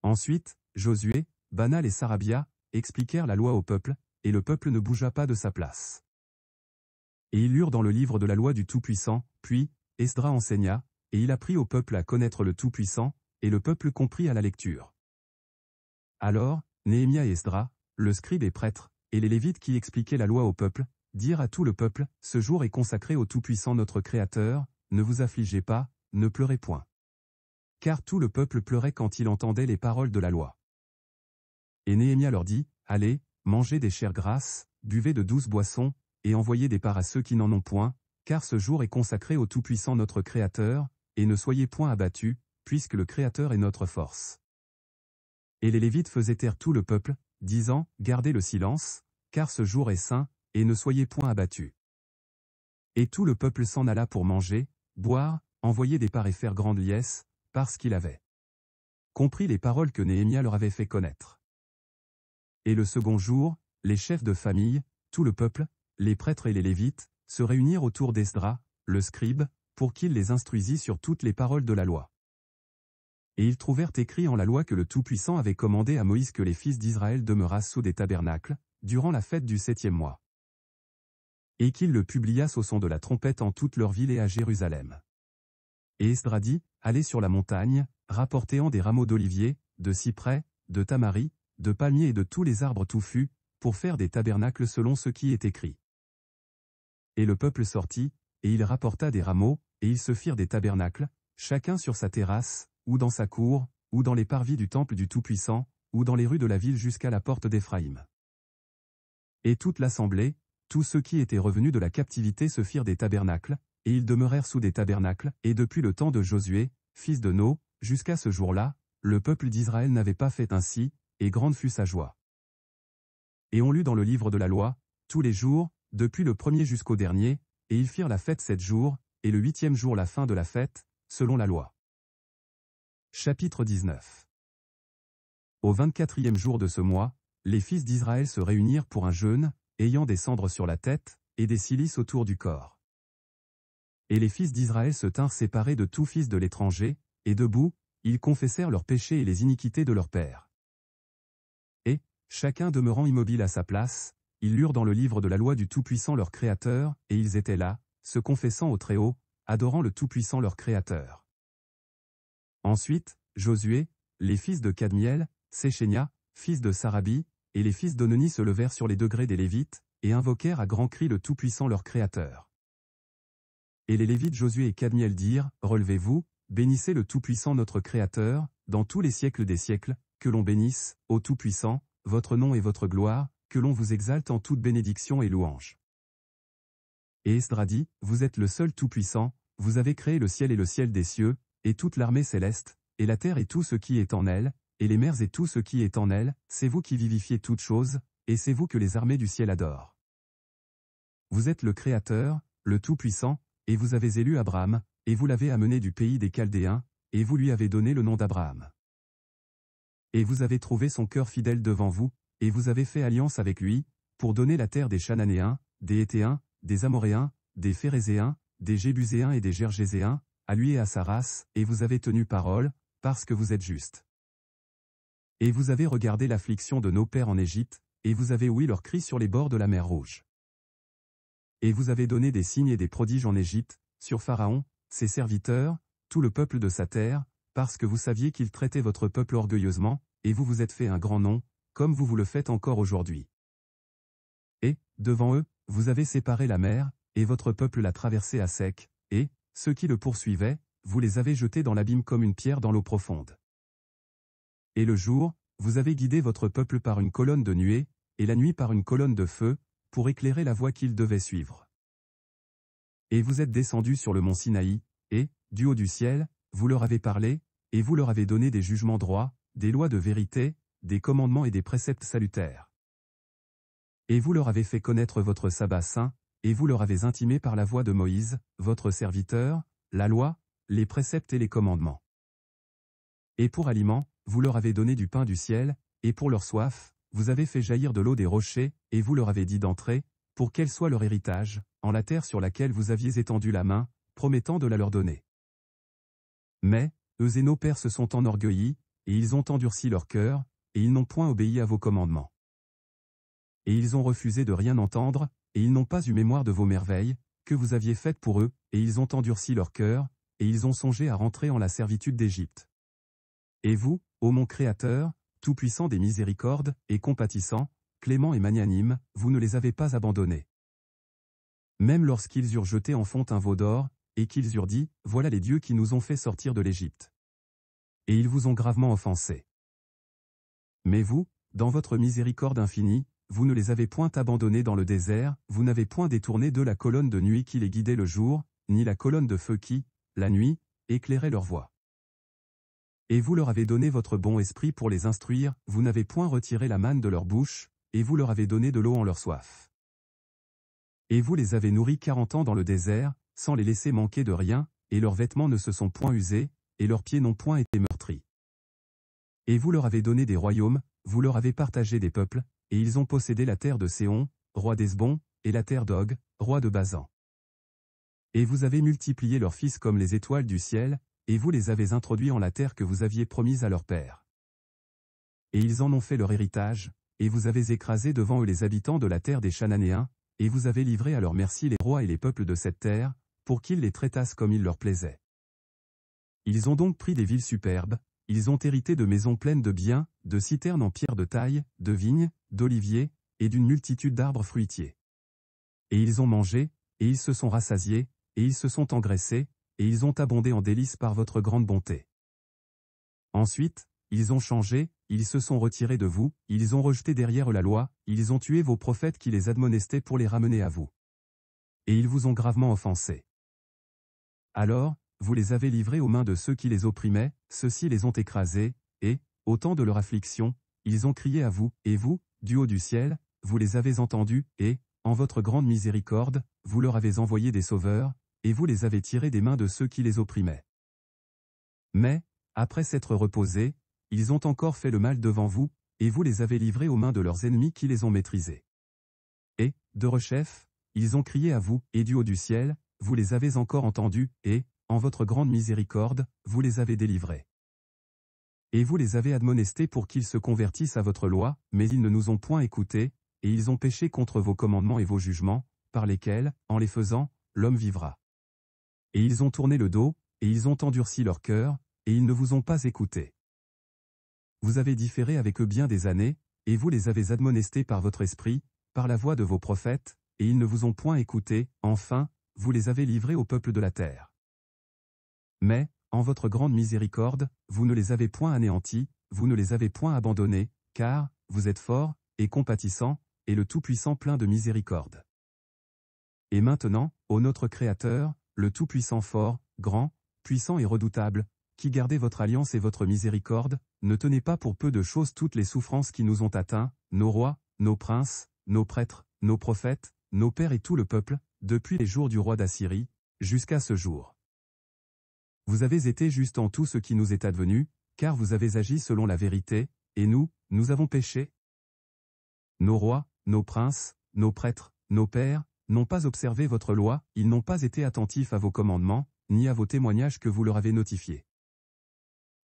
Ensuite, Josué, Banal et Sarabia, expliquèrent la loi au peuple, et le peuple ne bougea pas de sa place. Et ils lurent dans le livre de la loi du Tout-Puissant, puis, Esdra enseigna, et il apprit au peuple à connaître le Tout-Puissant, et le peuple comprit à la lecture. Alors, Néhémia et Esdra, le scribe et prêtre, et les Lévites qui expliquaient la loi au peuple, dirent à tout le peuple, Ce jour est consacré au Tout-Puissant notre Créateur, ne vous affligez pas, ne pleurez point. Car tout le peuple pleurait quand il entendait les paroles de la loi. Et Néhémia leur dit, Allez, mangez des chairs grasses, buvez de douces boissons, et envoyez des parts à ceux qui n'en ont point, car ce jour est consacré au Tout-Puissant notre Créateur, et ne soyez point abattus, puisque le Créateur est notre force. Et les Lévites faisaient taire tout le peuple, disant, Gardez le silence, car ce jour est saint, et ne soyez point abattus. Et tout le peuple s'en alla pour manger, boire, envoyer des parts et faire grande liesse, parce qu'il avait compris les paroles que Néhémia leur avait fait connaître. Et le second jour, les chefs de famille, tout le peuple, les prêtres et les Lévites, se réunirent autour d'Esdra, le scribe, pour qu'il les instruisit sur toutes les paroles de la loi. Et ils trouvèrent écrit en la loi que le Tout-Puissant avait commandé à Moïse que les fils d'Israël demeurassent sous des tabernacles, durant la fête du septième mois. Et qu'ils le publiassent au son de la trompette en toute leur ville et à Jérusalem. Et Esdra dit, allez sur la montagne, rapportez en des rameaux d'olivier, de cyprès, de tamaris, de palmiers et de tous les arbres touffus, pour faire des tabernacles selon ce qui est écrit. Et le peuple sortit, et il rapporta des rameaux, et ils se firent des tabernacles, chacun sur sa terrasse, ou dans sa cour, ou dans les parvis du temple du Tout-Puissant, ou dans les rues de la ville jusqu'à la porte d'Éphraïm. Et toute l'assemblée, tous ceux qui étaient revenus de la captivité se firent des tabernacles, et ils demeurèrent sous des tabernacles, et depuis le temps de Josué, fils de No, jusqu'à ce jour-là, le peuple d'Israël n'avait pas fait ainsi, et grande fut sa joie. Et on lut dans le livre de la loi, tous les jours, depuis le premier jusqu'au dernier, et ils firent la fête sept jours, et le huitième jour la fin de la fête, selon la loi. Chapitre 19 Au vingt-quatrième jour de ce mois, les fils d'Israël se réunirent pour un jeûne, ayant des cendres sur la tête, et des cilices autour du corps. Et les fils d'Israël se tinrent séparés de tout fils de l'étranger, et debout, ils confessèrent leurs péchés et les iniquités de leur père. Et, chacun demeurant immobile à sa place, ils lurent dans le livre de la loi du Tout-Puissant leur Créateur, et ils étaient là, se confessant au Très-Haut, adorant le Tout-Puissant leur Créateur. Ensuite, Josué, les fils de Cadmiel, Séchénia, fils de Sarabi, et les fils d'Ononi se levèrent sur les degrés des Lévites, et invoquèrent à grands cris le Tout-Puissant leur Créateur. Et les Lévites Josué et Cadmiel dirent, Relevez-vous, bénissez le Tout-Puissant notre Créateur, dans tous les siècles des siècles, que l'on bénisse, ô Tout-Puissant, votre nom et votre gloire, que l'on vous exalte en toute bénédiction et louange. Et Esdra dit, Vous êtes le seul Tout-Puissant, vous avez créé le ciel et le ciel des cieux, et toute l'armée céleste, et la terre et tout ce qui est en elle, et les mers et tout ce qui est en elle, c'est vous qui vivifiez toutes choses, et c'est vous que les armées du ciel adorent. Vous êtes le Créateur, le Tout-Puissant, et vous avez élu Abraham, et vous l'avez amené du pays des Chaldéens, et vous lui avez donné le nom d'Abraham. Et vous avez trouvé son cœur fidèle devant vous, et vous avez fait alliance avec lui, pour donner la terre des Chananéens, des Héthéens, des Amoréens, des Phérézéens, des Jébuséens et des Gergéséens, à lui et à sa race, et vous avez tenu parole, parce que vous êtes juste. Et vous avez regardé l'affliction de nos pères en Égypte, et vous avez ouï leurs cris sur les bords de la mer Rouge. Et vous avez donné des signes et des prodiges en Égypte, sur Pharaon, ses serviteurs, tout le peuple de sa terre, parce que vous saviez qu'il traitait votre peuple orgueilleusement, et vous vous êtes fait un grand nom, comme vous vous le faites encore aujourd'hui. Et, devant eux, vous avez séparé la mer, et votre peuple l'a traversée à sec, et, ceux qui le poursuivaient, vous les avez jetés dans l'abîme comme une pierre dans l'eau profonde. Et le jour, vous avez guidé votre peuple par une colonne de nuée, et la nuit par une colonne de feu, pour éclairer la voie qu'ils devaient suivre. Et vous êtes descendu sur le mont Sinaï, et, du haut du ciel, vous leur avez parlé, et vous leur avez donné des jugements droits, des lois de vérité, des commandements et des préceptes salutaires. Et vous leur avez fait connaître votre sabbat saint, et vous leur avez intimé par la voix de Moïse, votre serviteur, la loi, les préceptes et les commandements. Et pour aliment, vous leur avez donné du pain du ciel, et pour leur soif, vous avez fait jaillir de l'eau des rochers, et vous leur avez dit d'entrer, pour qu'elle soit leur héritage, en la terre sur laquelle vous aviez étendu la main, promettant de la leur donner. Mais, eux et nos pères se sont enorgueillis, et ils ont endurci leur cœur, et ils n'ont point obéi à vos commandements. Et ils ont refusé de rien entendre, et ils n'ont pas eu mémoire de vos merveilles, que vous aviez faites pour eux, et ils ont endurci leur cœur, et ils ont songé à rentrer en la servitude d'Égypte. Et vous, ô mon Créateur, tout-puissant des miséricordes, et compatissant, clément et magnanime, vous ne les avez pas abandonnés. Même lorsqu'ils eurent jeté en fonte un veau d'or, et qu'ils eurent dit, voilà les dieux qui nous ont fait sortir de l'Égypte. Et ils vous ont gravement offensés. Mais vous, dans votre miséricorde infinie, vous ne les avez point abandonnés dans le désert, vous n'avez point détourné de la colonne de nuit qui les guidait le jour, ni la colonne de feu qui, la nuit, éclairait leur voie. Et vous leur avez donné votre bon esprit pour les instruire, vous n'avez point retiré la manne de leur bouche, et vous leur avez donné de l'eau en leur soif. Et vous les avez nourris quarante ans dans le désert, sans les laisser manquer de rien, et leurs vêtements ne se sont point usés, et leurs pieds n'ont point été meurtris. Et vous leur avez donné des royaumes, vous leur avez partagé des peuples, et ils ont possédé la terre de Séon, roi d'Hesbon, et la terre d'Og, roi de Bazan. Et vous avez multiplié leurs fils comme les étoiles du ciel, et vous les avez introduits en la terre que vous aviez promise à leur père. Et ils en ont fait leur héritage, et vous avez écrasé devant eux les habitants de la terre des Chananéens, et vous avez livré à leur merci les rois et les peuples de cette terre, pour qu'ils les traitassent comme il leur plaisait. Ils ont donc pris des villes superbes, ils ont hérité de maisons pleines de biens, de citernes en pierre de taille, de vignes, d'oliviers, et d'une multitude d'arbres fruitiers. Et ils ont mangé, et ils se sont rassasiés, et ils se sont engraissés, et ils ont abondé en délices par votre grande bonté. Ensuite, ils ont changé, ils se sont retirés de vous, ils ont rejeté derrière la loi, ils ont tué vos prophètes qui les admonestaient pour les ramener à vous. Et ils vous ont gravement offensés. Alors, vous les avez livrés aux mains de ceux qui les opprimaient, ceux-ci les ont écrasés, et, au temps de leur affliction, ils ont crié à vous, et vous, du haut du ciel, vous les avez entendus, et, en votre grande miséricorde, vous leur avez envoyé des sauveurs, et vous les avez tirés des mains de ceux qui les opprimaient. Mais, après s'être reposés, ils ont encore fait le mal devant vous, et vous les avez livrés aux mains de leurs ennemis qui les ont maîtrisés. Et, de rechef, ils ont crié à vous, et du haut du ciel, vous les avez encore entendus, et, en votre grande miséricorde, vous les avez délivrés. Et vous les avez admonestés pour qu'ils se convertissent à votre loi, mais ils ne nous ont point écoutés, et ils ont péché contre vos commandements et vos jugements, par lesquels, en les faisant, l'homme vivra. Et ils ont tourné le dos, et ils ont endurci leur cœur, et ils ne vous ont pas écoutés. Vous avez différé avec eux bien des années, et vous les avez admonestés par votre esprit, par la voix de vos prophètes, et ils ne vous ont point écoutés, enfin, vous les avez livrés au peuple de la terre. Mais, en votre grande miséricorde, vous ne les avez point anéantis, vous ne les avez point abandonnés, car, vous êtes fort, et compatissant, et le Tout-Puissant plein de miséricorde. Et maintenant, ô notre Créateur, le Tout-Puissant fort, grand, puissant et redoutable, qui gardez votre alliance et votre miséricorde, ne tenez pas pour peu de choses toutes les souffrances qui nous ont atteints, nos rois, nos princes, nos prêtres, nos prophètes, nos pères et tout le peuple, depuis les jours du roi d'Assyrie, jusqu'à ce jour. Vous avez été juste en tout ce qui nous est advenu, car vous avez agi selon la vérité, et nous, nous avons péché. Nos rois, nos princes, nos prêtres, nos pères, n'ont pas observé votre loi, ils n'ont pas été attentifs à vos commandements, ni à vos témoignages que vous leur avez notifiés.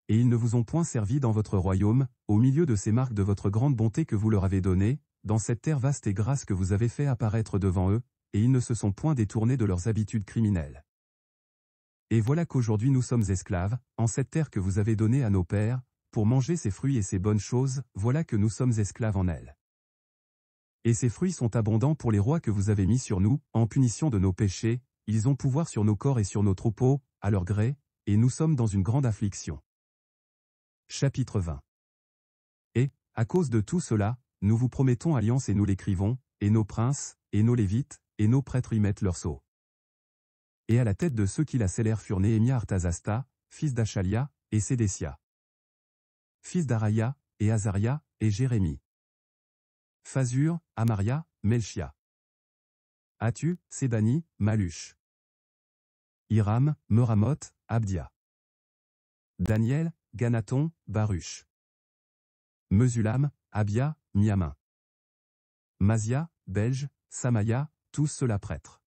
Et ils ne vous ont point servi dans votre royaume, au milieu de ces marques de votre grande bonté que vous leur avez données, dans cette terre vaste et grasse que vous avez fait apparaître devant eux, et ils ne se sont point détournés de leurs habitudes criminelles. Et voilà qu'aujourd'hui nous sommes esclaves, en cette terre que vous avez donnée à nos pères, pour manger ses fruits et ses bonnes choses, voilà que nous sommes esclaves en elle. Et ces fruits sont abondants pour les rois que vous avez mis sur nous, en punition de nos péchés, ils ont pouvoir sur nos corps et sur nos troupeaux, à leur gré, et nous sommes dans une grande affliction. Chapitre 20 Et, à cause de tout cela, nous vous promettons alliance et nous l'écrivons, et nos princes, et nos lévites, et nos prêtres y mettent leur sceau et à la tête de ceux qui la scellèrent furent Néhémia Artazasta, fils d'Achalia, et Sédécia. Fils d'Araya, et Azaria, et Jérémie. Fazur, Amaria, Melchia. Atu, Sédani, Maluche. Hiram, Meramoth, Abdia. Daniel, Ganaton, Baruch. Mesulam, Abia, Miamin. Mazia, Belge, Samaya, tous ceux-là prêtres.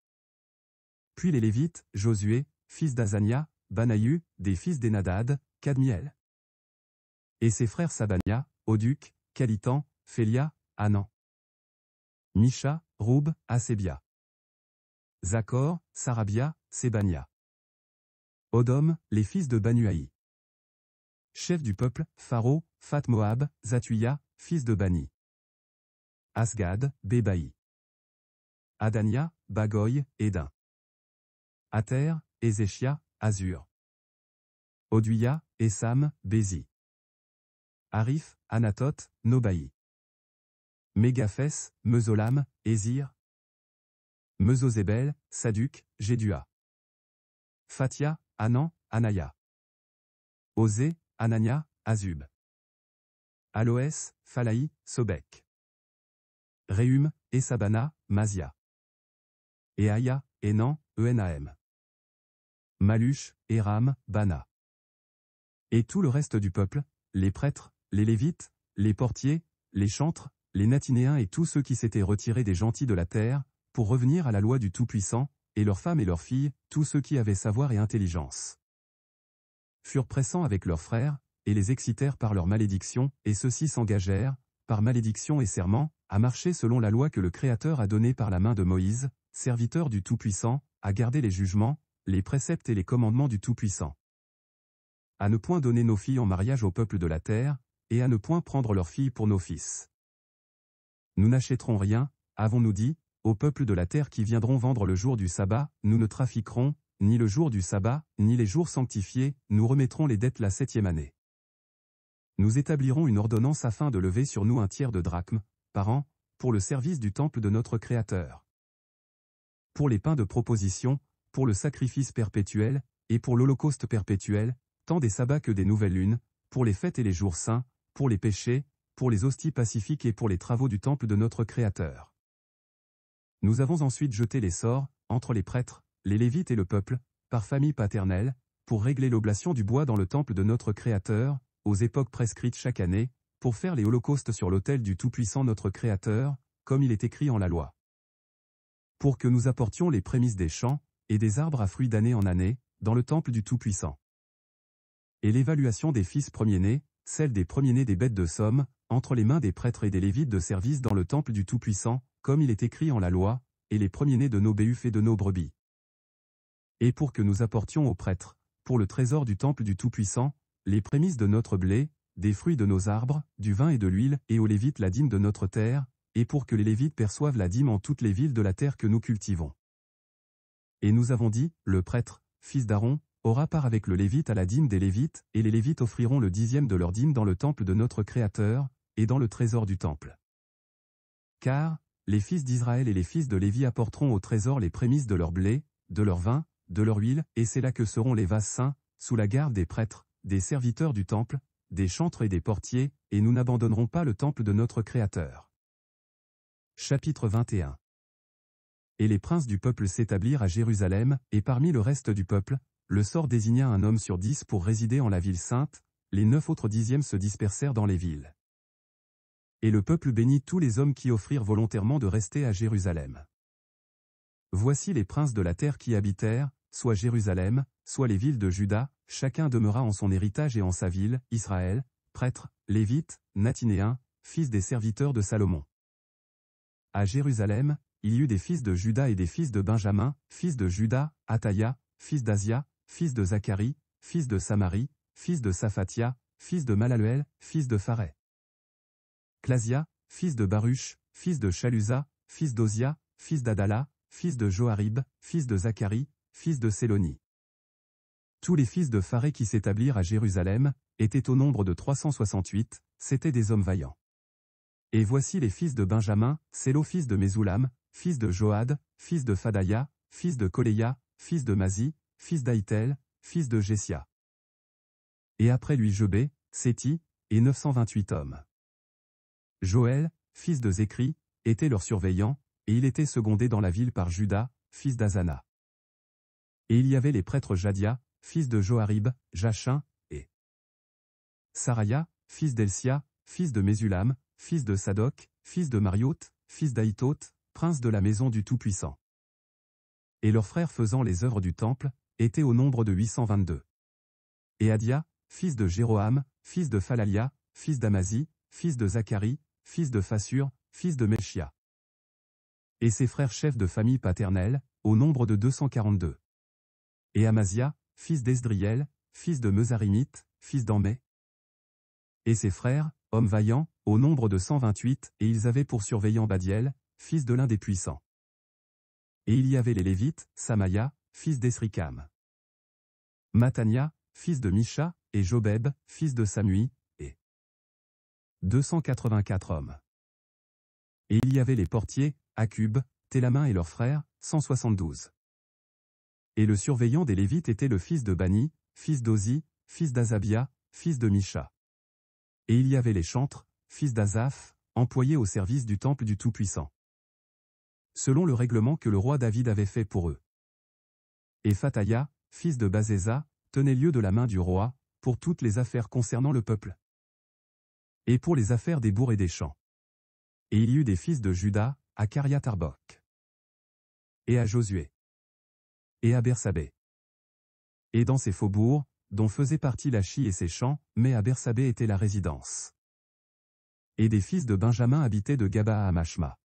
Puis les Lévites, Josué, fils d'Azania, Banaïu, des fils d'Enadad, Kadmiel. Et ses frères Sabania, Oduc, Calitan, Félia, Anan. Misha, Roub, Asébia. Zakor, Sarabia, Sebania. Odom, les fils de Banuaï. Chef du peuple, Pharo, Fatmoab, Zatuya, fils de Bani. Asgad, Bébaï. Adania, Bagoy, Edin. Ater, Ezechia, Azur. Oduya, Esam, Bézi. Arif, Anatot, Nobaï. Mégaphès, Mezolam, Ezir. Mesozébel, Saduc, Gédua. Fatia, Anan, Anaya. Oze, Anania, Azub. Aloès, Falaï, Sobek. Réum, Esabana, Mazia. Eaya, Enan, Enam. Maluche, Éram, Bana. Et tout le reste du peuple, les prêtres, les lévites, les portiers, les chantres, les natinéens et tous ceux qui s'étaient retirés des gentils de la terre, pour revenir à la loi du Tout-Puissant, et leurs femmes et leurs filles, tous ceux qui avaient savoir et intelligence. Furent pressants avec leurs frères, et les excitèrent par leur malédiction, et ceux-ci s'engagèrent, par malédiction et serment, à marcher selon la loi que le Créateur a donnée par la main de Moïse, serviteur du Tout-Puissant, à garder les jugements, les préceptes et les commandements du Tout-Puissant. À ne point donner nos filles en mariage au peuple de la terre, et à ne point prendre leurs filles pour nos fils. Nous n'achèterons rien, avons-nous dit, au peuple de la terre qui viendront vendre le jour du sabbat, nous ne trafiquerons, ni le jour du sabbat, ni les jours sanctifiés, nous remettrons les dettes la septième année. Nous établirons une ordonnance afin de lever sur nous un tiers de drachme, par an, pour le service du temple de notre Créateur. Pour les pains de proposition, pour le sacrifice perpétuel, et pour l'holocauste perpétuel, tant des sabbats que des nouvelles lunes, pour les fêtes et les jours saints, pour les péchés, pour les hosties pacifiques et pour les travaux du temple de notre Créateur. Nous avons ensuite jeté les sorts, entre les prêtres, les lévites et le peuple, par famille paternelle, pour régler l'oblation du bois dans le temple de notre Créateur, aux époques prescrites chaque année, pour faire les holocaustes sur l'autel du Tout-Puissant notre Créateur, comme il est écrit en la loi. Pour que nous apportions les prémices des champs, et des arbres à fruits d'année en année, dans le temple du Tout-Puissant. Et l'évaluation des fils premiers-nés, celle des premiers-nés des bêtes de somme, entre les mains des prêtres et des lévites de service dans le temple du Tout-Puissant, comme il est écrit en la loi, et les premiers-nés de nos béufs et de nos brebis. Et pour que nous apportions aux prêtres, pour le trésor du temple du Tout-Puissant, les prémices de notre blé, des fruits de nos arbres, du vin et de l'huile, et aux Lévites la dîme de notre terre, et pour que les Lévites perçoivent la dîme en toutes les villes de la terre que nous cultivons. Et nous avons dit, le prêtre, fils d'Aaron, aura part avec le Lévite à la dîme des Lévites, et les Lévites offriront le dixième de leur dîme dans le temple de notre Créateur, et dans le trésor du temple. Car, les fils d'Israël et les fils de Lévi apporteront au trésor les prémices de leur blé, de leur vin, de leur huile, et c'est là que seront les vases saints, sous la garde des prêtres, des serviteurs du temple, des chantres et des portiers, et nous n'abandonnerons pas le temple de notre Créateur. Chapitre 21 et les princes du peuple s'établirent à Jérusalem, et parmi le reste du peuple, le sort désigna un homme sur dix pour résider en la ville sainte, les neuf autres dixièmes se dispersèrent dans les villes. Et le peuple bénit tous les hommes qui offrirent volontairement de rester à Jérusalem. Voici les princes de la terre qui habitèrent, soit Jérusalem, soit les villes de Juda, chacun demeura en son héritage et en sa ville, Israël, prêtre, lévite, natinéens, fils des serviteurs de Salomon. À Jérusalem, il y eut des fils de Judas et des fils de Benjamin, fils de Judas, Ataya; fils d'Asia, fils de Zacharie, fils de Samarie, fils de Saphatia, fils de Malaluel, fils de Pharé. Clasia, fils de Baruch, fils de Chalusa, fils d'Osia, fils d'Adala, fils de Joarib, fils de Zacharie, fils de Sélonie. Tous les fils de Pharé qui s'établirent à Jérusalem, étaient au nombre de 368, c'étaient des hommes vaillants. Et voici les fils de Benjamin, Sélo fils de Mézoulam, fils de Joad, fils de Fadaya, fils de koleïa fils de Mazi, fils d'Aitel, fils de Jessia. Et après lui Jebé, Séti, et 928 hommes. Joël, fils de Zécri, était leur surveillant, et il était secondé dans la ville par Judas, fils d'Azana. Et il y avait les prêtres Jadia, fils de Joarib, Jachin, et Saraya, fils d'Elsia, fils de Mésulam, fils de Sadoc, fils de Marioth, fils d'aitoth Prince de la maison du Tout-Puissant. Et leurs frères faisant les œuvres du temple, étaient au nombre de 822. Et Adia, fils de Jéroam, fils de Phalalia, fils d'Amazie, fils de Zacharie, fils de Fassur, fils de Melchia. Et ses frères chefs de famille paternelle, au nombre de 242. Et Amazia, fils d'Ezdriel, fils de Mezarimite, fils d'Amé. Et ses frères, hommes vaillants, au nombre de 128, et ils avaient pour surveillant Badiel, fils de l'un des puissants. Et il y avait les Lévites, Samaya, fils d'Esricam. Matania, fils de Misha, et Jobeb, fils de Samui, et 284 hommes. Et il y avait les portiers, Acub, Télamin et leurs frères, 172. Et le surveillant des Lévites était le fils de Bani, fils d'Ozi, fils d'Azabia, fils de Misha. Et il y avait les chantres, fils d'Azaph, employés au service du temple du Tout-Puissant selon le règlement que le roi David avait fait pour eux. Et Fataya, fils de Bazéza, tenait lieu de la main du roi, pour toutes les affaires concernant le peuple. Et pour les affaires des bourgs et des champs. Et il y eut des fils de Judas, à Kariatarbok. Et à Josué. Et à Bersabé. Et dans ces faubourgs, dont faisaient partie Chie et ses champs, mais à Bersabé était la résidence. Et des fils de Benjamin habitaient de Gaba à Mashma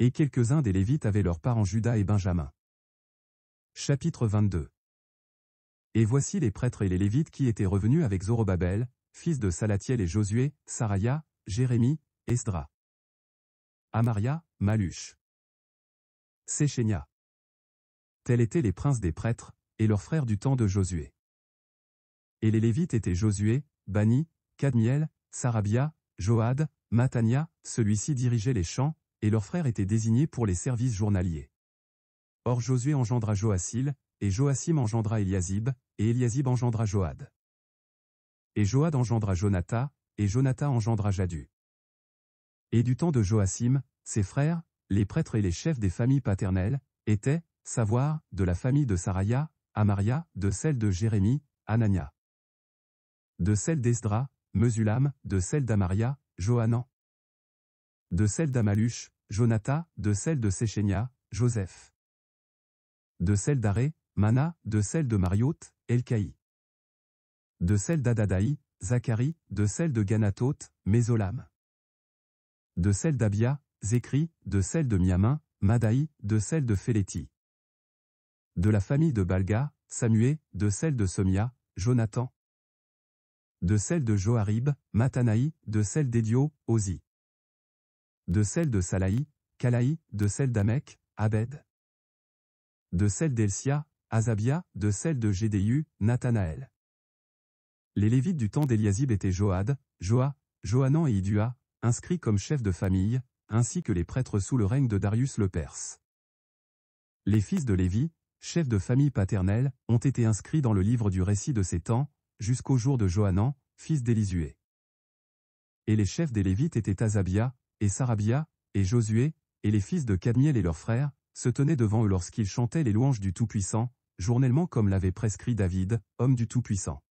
et quelques-uns des Lévites avaient leurs parents Judas et Benjamin. Chapitre 22 Et voici les prêtres et les Lévites qui étaient revenus avec Zorobabel, fils de Salatiel et Josué, Saraya, Jérémie, Esdra. Amaria, Maluch. Séchénia. Tels étaient les princes des prêtres, et leurs frères du temps de Josué. Et les Lévites étaient Josué, Bani, Cadmiel, Sarabia, Joad, Matania, celui-ci dirigeait les champs, et leurs frères étaient désignés pour les services journaliers. Or Josué engendra Joacil, et Joacim engendra Eliasib, et Eliasib engendra Joad. Et Joad engendra Jonatha, et Jonatha engendra Jadu. Et du temps de Joacim, ses frères, les prêtres et les chefs des familles paternelles, étaient, savoir, de la famille de Saraya, Amaria, de celle de Jérémie, Anania. De celle d'Esdra, Mesulam, de celle d'Amaria, Johanan de celle d'Amaluche, Jonathan, de celle de Séchenia, Joseph. De celle d'Aré, Mana, de celle de Mariot, Elkaï. De celle d'Adadaï, Zacharie, de celle de Ganatote, Mésolam. De celle d'Abia, Zécri, de celle de Miamin, Madaï, de celle de Féléti. De la famille de Balga, Samué, de celle de Somia, Jonathan. De celle de Joarib, Matanaï, de celle d'Edio, Ozi de celle de Salaï, Kalaï, de celle d'Amek, Abed, de celle d'Elsia, Azabia, de celle de Gédéu, Nathanaël. Les Lévites du temps d'Eliasib étaient Joad, Joa, Johanan et Idua, inscrits comme chefs de famille, ainsi que les prêtres sous le règne de Darius le Perse. Les fils de Lévi, chefs de famille paternelle, ont été inscrits dans le livre du récit de ces temps, jusqu'au jour de Johanan, fils d'Élisué. Et les chefs des Lévites étaient Azabia, et Sarabia, et Josué, et les fils de Cadmiel et leurs frères, se tenaient devant eux lorsqu'ils chantaient les louanges du Tout-Puissant, journellement comme l'avait prescrit David, homme du Tout-Puissant.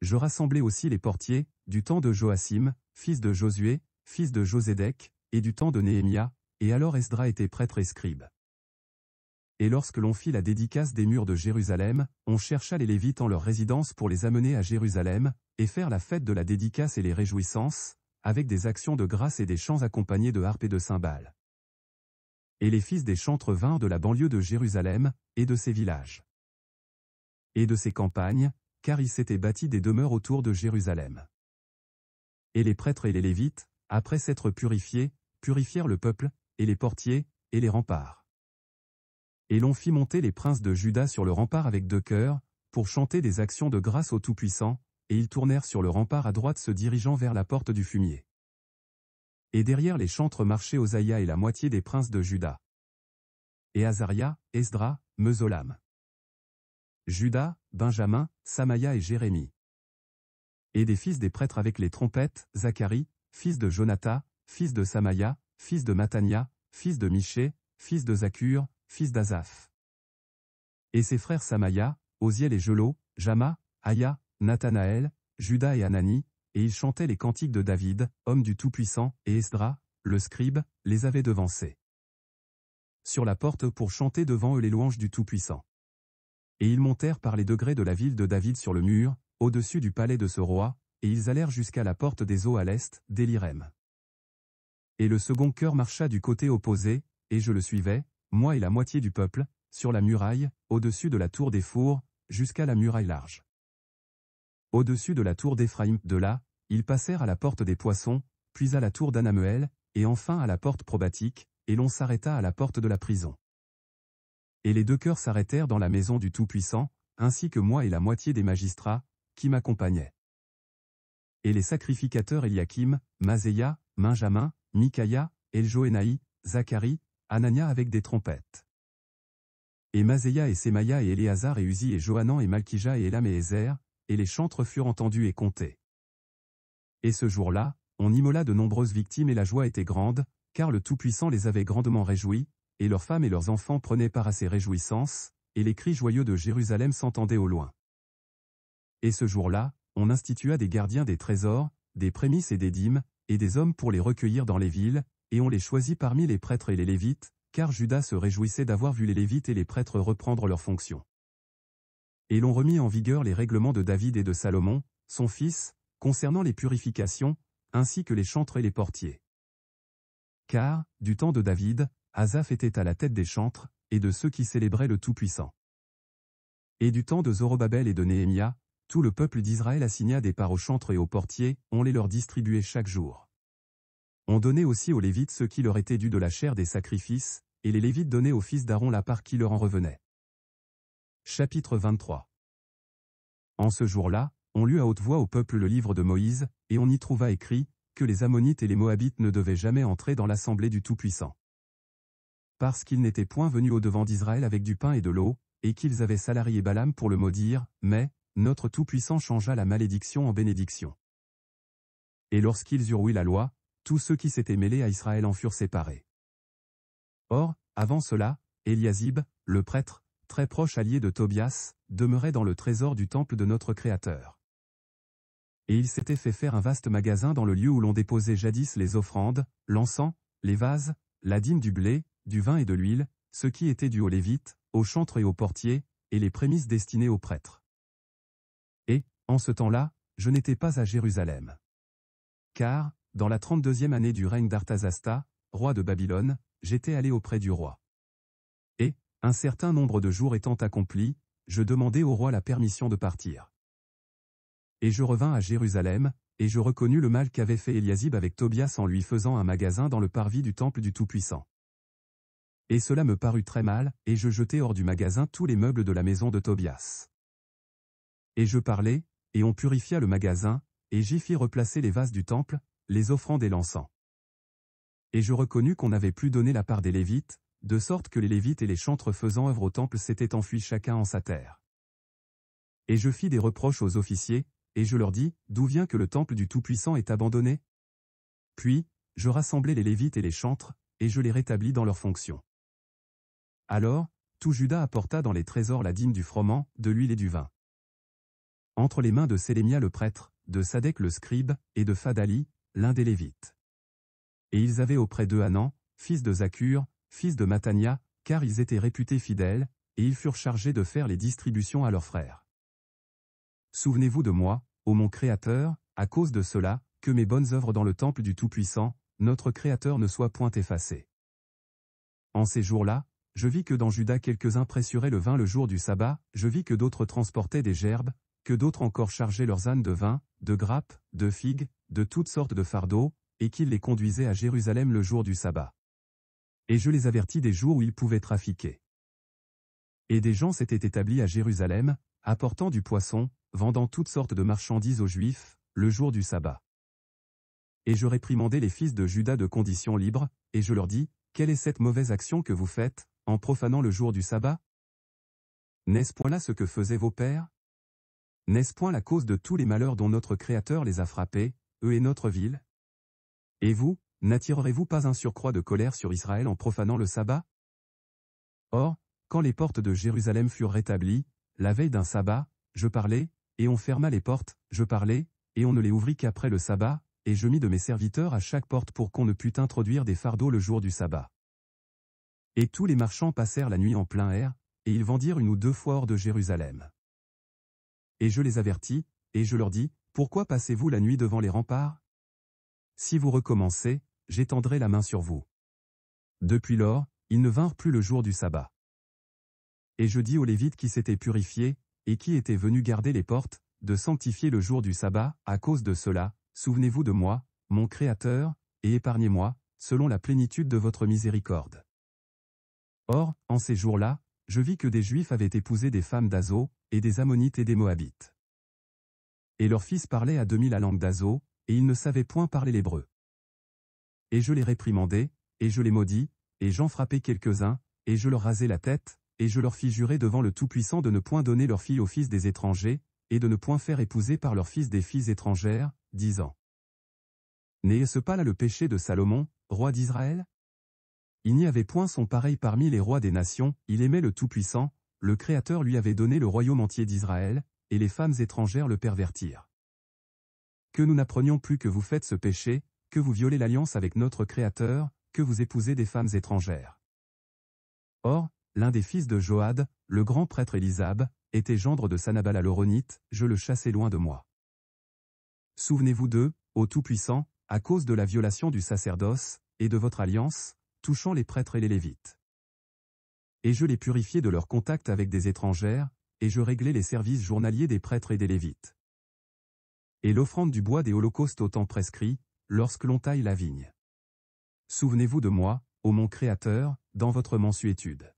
Je rassemblai aussi les portiers, du temps de Joachim, fils de Josué, fils de Josédek, et du temps de Néhémia, et alors Esdra était prêtre et scribe. Et lorsque l'on fit la dédicace des murs de Jérusalem, on chercha les Lévites en leur résidence pour les amener à Jérusalem, et faire la fête de la dédicace et les réjouissances, avec des actions de grâce et des chants accompagnés de harpes et de cymbales. Et les fils des chantres vinrent de la banlieue de Jérusalem, et de ses villages. Et de ses campagnes, car ils s'étaient bâti des demeures autour de Jérusalem. Et les prêtres et les lévites, après s'être purifiés, purifièrent le peuple, et les portiers, et les remparts. Et l'on fit monter les princes de Juda sur le rempart avec deux cœurs, pour chanter des actions de grâce au Tout-Puissant, et ils tournèrent sur le rempart à droite se dirigeant vers la porte du fumier. Et derrière les chantres marchaient Osaïa et la moitié des princes de Juda. Et Azaria, Esdra, Mezolam, Judas, Benjamin, Samaya et Jérémie. Et des fils des prêtres avec les trompettes, Zacharie, fils de Jonathan, fils de Samaya, fils de Matania, fils de Miché, fils de Zakur, fils d'Azaph. Et ses frères Samaya, Osiel et Jelo, Jama, Aya, Nathanaël, Judas et Anani, et ils chantaient les cantiques de David, homme du Tout-Puissant, et Esdra, le scribe, les avait devancés. Sur la porte pour chanter devant eux les louanges du Tout-Puissant. Et ils montèrent par les degrés de la ville de David sur le mur, au-dessus du palais de ce roi, et ils allèrent jusqu'à la porte des eaux à l'est, d'Elirem. Et le second cœur marcha du côté opposé, et je le suivais, moi et la moitié du peuple, sur la muraille, au-dessus de la tour des fours, jusqu'à la muraille large. Au-dessus de la tour d'Ephraïm, de là, ils passèrent à la porte des poissons, puis à la tour d'Anamuel, et enfin à la porte probatique, et l'on s'arrêta à la porte de la prison. Et les deux cœurs s'arrêtèrent dans la maison du Tout-Puissant, ainsi que moi et la moitié des magistrats, qui m'accompagnaient. Et les sacrificateurs Eliakim, Mazéia, Benjamin, El Eljoénaï, Zacharie, Anania avec des trompettes. Et Mazéia et Semaïa et Éléazar et Uzi et Johanan et Malkija et Elam et les chantres furent entendus et comptés. Et ce jour-là, on immola de nombreuses victimes et la joie était grande, car le Tout-Puissant les avait grandement réjouis, et leurs femmes et leurs enfants prenaient part à ces réjouissances, et les cris joyeux de Jérusalem s'entendaient au loin. Et ce jour-là, on institua des gardiens des trésors, des prémices et des dîmes, et des hommes pour les recueillir dans les villes, et on les choisit parmi les prêtres et les lévites, car Judas se réjouissait d'avoir vu les lévites et les prêtres reprendre leurs fonctions et l'on remit en vigueur les règlements de David et de Salomon, son fils, concernant les purifications, ainsi que les chantres et les portiers. Car, du temps de David, Asaph était à la tête des chantres, et de ceux qui célébraient le Tout-Puissant. Et du temps de Zorobabel et de Néhémia, tout le peuple d'Israël assigna des parts aux chantres et aux portiers, on les leur distribuait chaque jour. On donnait aussi aux Lévites ce qui leur était dû de la chair des sacrifices, et les Lévites donnaient aux fils d'Aaron la part qui leur en revenait. Chapitre 23 En ce jour-là, on lut à haute voix au peuple le livre de Moïse, et on y trouva écrit, que les Ammonites et les Moabites ne devaient jamais entrer dans l'assemblée du Tout-Puissant. Parce qu'ils n'étaient point venus au-devant d'Israël avec du pain et de l'eau, et qu'ils avaient salarié Balaam pour le maudire, mais, notre Tout-Puissant changea la malédiction en bénédiction. Et lorsqu'ils eurent ouï la loi, tous ceux qui s'étaient mêlés à Israël en furent séparés. Or, avant cela, Eliasib, le prêtre, très proche allié de Tobias, demeurait dans le trésor du temple de notre Créateur. Et il s'était fait faire un vaste magasin dans le lieu où l'on déposait jadis les offrandes, l'encens, les vases, la dîme du blé, du vin et de l'huile, ce qui était dû aux Lévites, aux chantres et aux portiers, et les prémices destinées aux prêtres. Et, en ce temps-là, je n'étais pas à Jérusalem. Car, dans la trente-deuxième année du règne d'Arthasasta, roi de Babylone, j'étais allé auprès du roi. Un certain nombre de jours étant accomplis, je demandai au roi la permission de partir. Et je revins à Jérusalem, et je reconnus le mal qu'avait fait Eliasib avec Tobias en lui faisant un magasin dans le parvis du temple du Tout-Puissant. Et cela me parut très mal, et je jetai hors du magasin tous les meubles de la maison de Tobias. Et je parlai, et on purifia le magasin, et j'y fis replacer les vases du temple, les offrandes et l'encens. Et je reconnus qu'on n'avait plus donné la part des Lévites, de sorte que les Lévites et les chantres faisant œuvre au temple s'étaient enfuis chacun en sa terre. Et je fis des reproches aux officiers, et je leur dis, d'où vient que le temple du Tout-Puissant est abandonné Puis, je rassemblai les Lévites et les chantres, et je les rétablis dans leurs fonctions. Alors, tout Judas apporta dans les trésors la dîme du froment, de l'huile et du vin. Entre les mains de Sélémia le prêtre, de Sadek le scribe, et de Fadali, l'un des Lévites. Et ils avaient auprès d'eux Hanan, fils de Zakur, fils de Matania, car ils étaient réputés fidèles, et ils furent chargés de faire les distributions à leurs frères. Souvenez-vous de moi, ô mon Créateur, à cause de cela, que mes bonnes œuvres dans le temple du Tout-Puissant, notre Créateur ne soient point effacées. En ces jours-là, je vis que dans Juda quelques-uns pressuraient le vin le jour du sabbat, je vis que d'autres transportaient des gerbes, que d'autres encore chargeaient leurs ânes de vin, de grappes, de figues, de toutes sortes de fardeaux, et qu'ils les conduisaient à Jérusalem le jour du sabbat et je les avertis des jours où ils pouvaient trafiquer. Et des gens s'étaient établis à Jérusalem, apportant du poisson, vendant toutes sortes de marchandises aux Juifs, le jour du sabbat. Et je réprimandai les fils de Judas de condition libre, et je leur dis, Quelle est cette mauvaise action que vous faites, en profanant le jour du sabbat N'est-ce point là ce que faisaient vos pères N'est-ce point la cause de tous les malheurs dont notre Créateur les a frappés, eux et notre ville Et vous, n'attirerez-vous pas un surcroît de colère sur Israël en profanant le sabbat Or, quand les portes de Jérusalem furent rétablies, la veille d'un sabbat, je parlais, et on ferma les portes, je parlais, et on ne les ouvrit qu'après le sabbat, et je mis de mes serviteurs à chaque porte pour qu'on ne pût introduire des fardeaux le jour du sabbat. Et tous les marchands passèrent la nuit en plein air, et ils vendirent une ou deux fois hors de Jérusalem. Et je les avertis, et je leur dis, Pourquoi passez-vous la nuit devant les remparts Si vous recommencez, j'étendrai la main sur vous. Depuis lors, ils ne vinrent plus le jour du sabbat. Et je dis aux Lévites qui s'étaient purifiés, et qui étaient venus garder les portes, de sanctifier le jour du sabbat, à cause de cela, souvenez-vous de moi, mon Créateur, et épargnez-moi, selon la plénitude de votre miséricorde. Or, en ces jours-là, je vis que des Juifs avaient épousé des femmes d'Azo, et des Ammonites et des Moabites. Et leurs fils parlaient à demi la langue d'Azo, et ils ne savaient point parler l'hébreu et je les réprimandai, et je les maudis, et j'en frappai quelques-uns, et je leur rasai la tête, et je leur fis jurer devant le Tout-Puissant de ne point donner leur fille aux fils des étrangers, et de ne point faire épouser par leurs fils des filles étrangères, disant. N'est-ce pas là le péché de Salomon, roi d'Israël Il n'y avait point son pareil parmi les rois des nations, il aimait le Tout-Puissant, le Créateur lui avait donné le royaume entier d'Israël, et les femmes étrangères le pervertirent. Que nous n'apprenions plus que vous faites ce péché, que vous violez l'alliance avec notre Créateur, que vous épousez des femmes étrangères. Or, l'un des fils de Joad, le grand prêtre Élisab, était gendre de Sanabal à l'Oronite, je le chassais loin de moi. Souvenez-vous d'eux, ô Tout-Puissant, à cause de la violation du sacerdoce, et de votre alliance, touchant les prêtres et les Lévites. Et je les purifiais de leur contact avec des étrangères, et je réglais les services journaliers des prêtres et des Lévites. Et l'offrande du bois des holocaustes au temps prescrit, lorsque l'on taille la vigne. Souvenez-vous de moi, ô mon Créateur, dans votre mensuétude.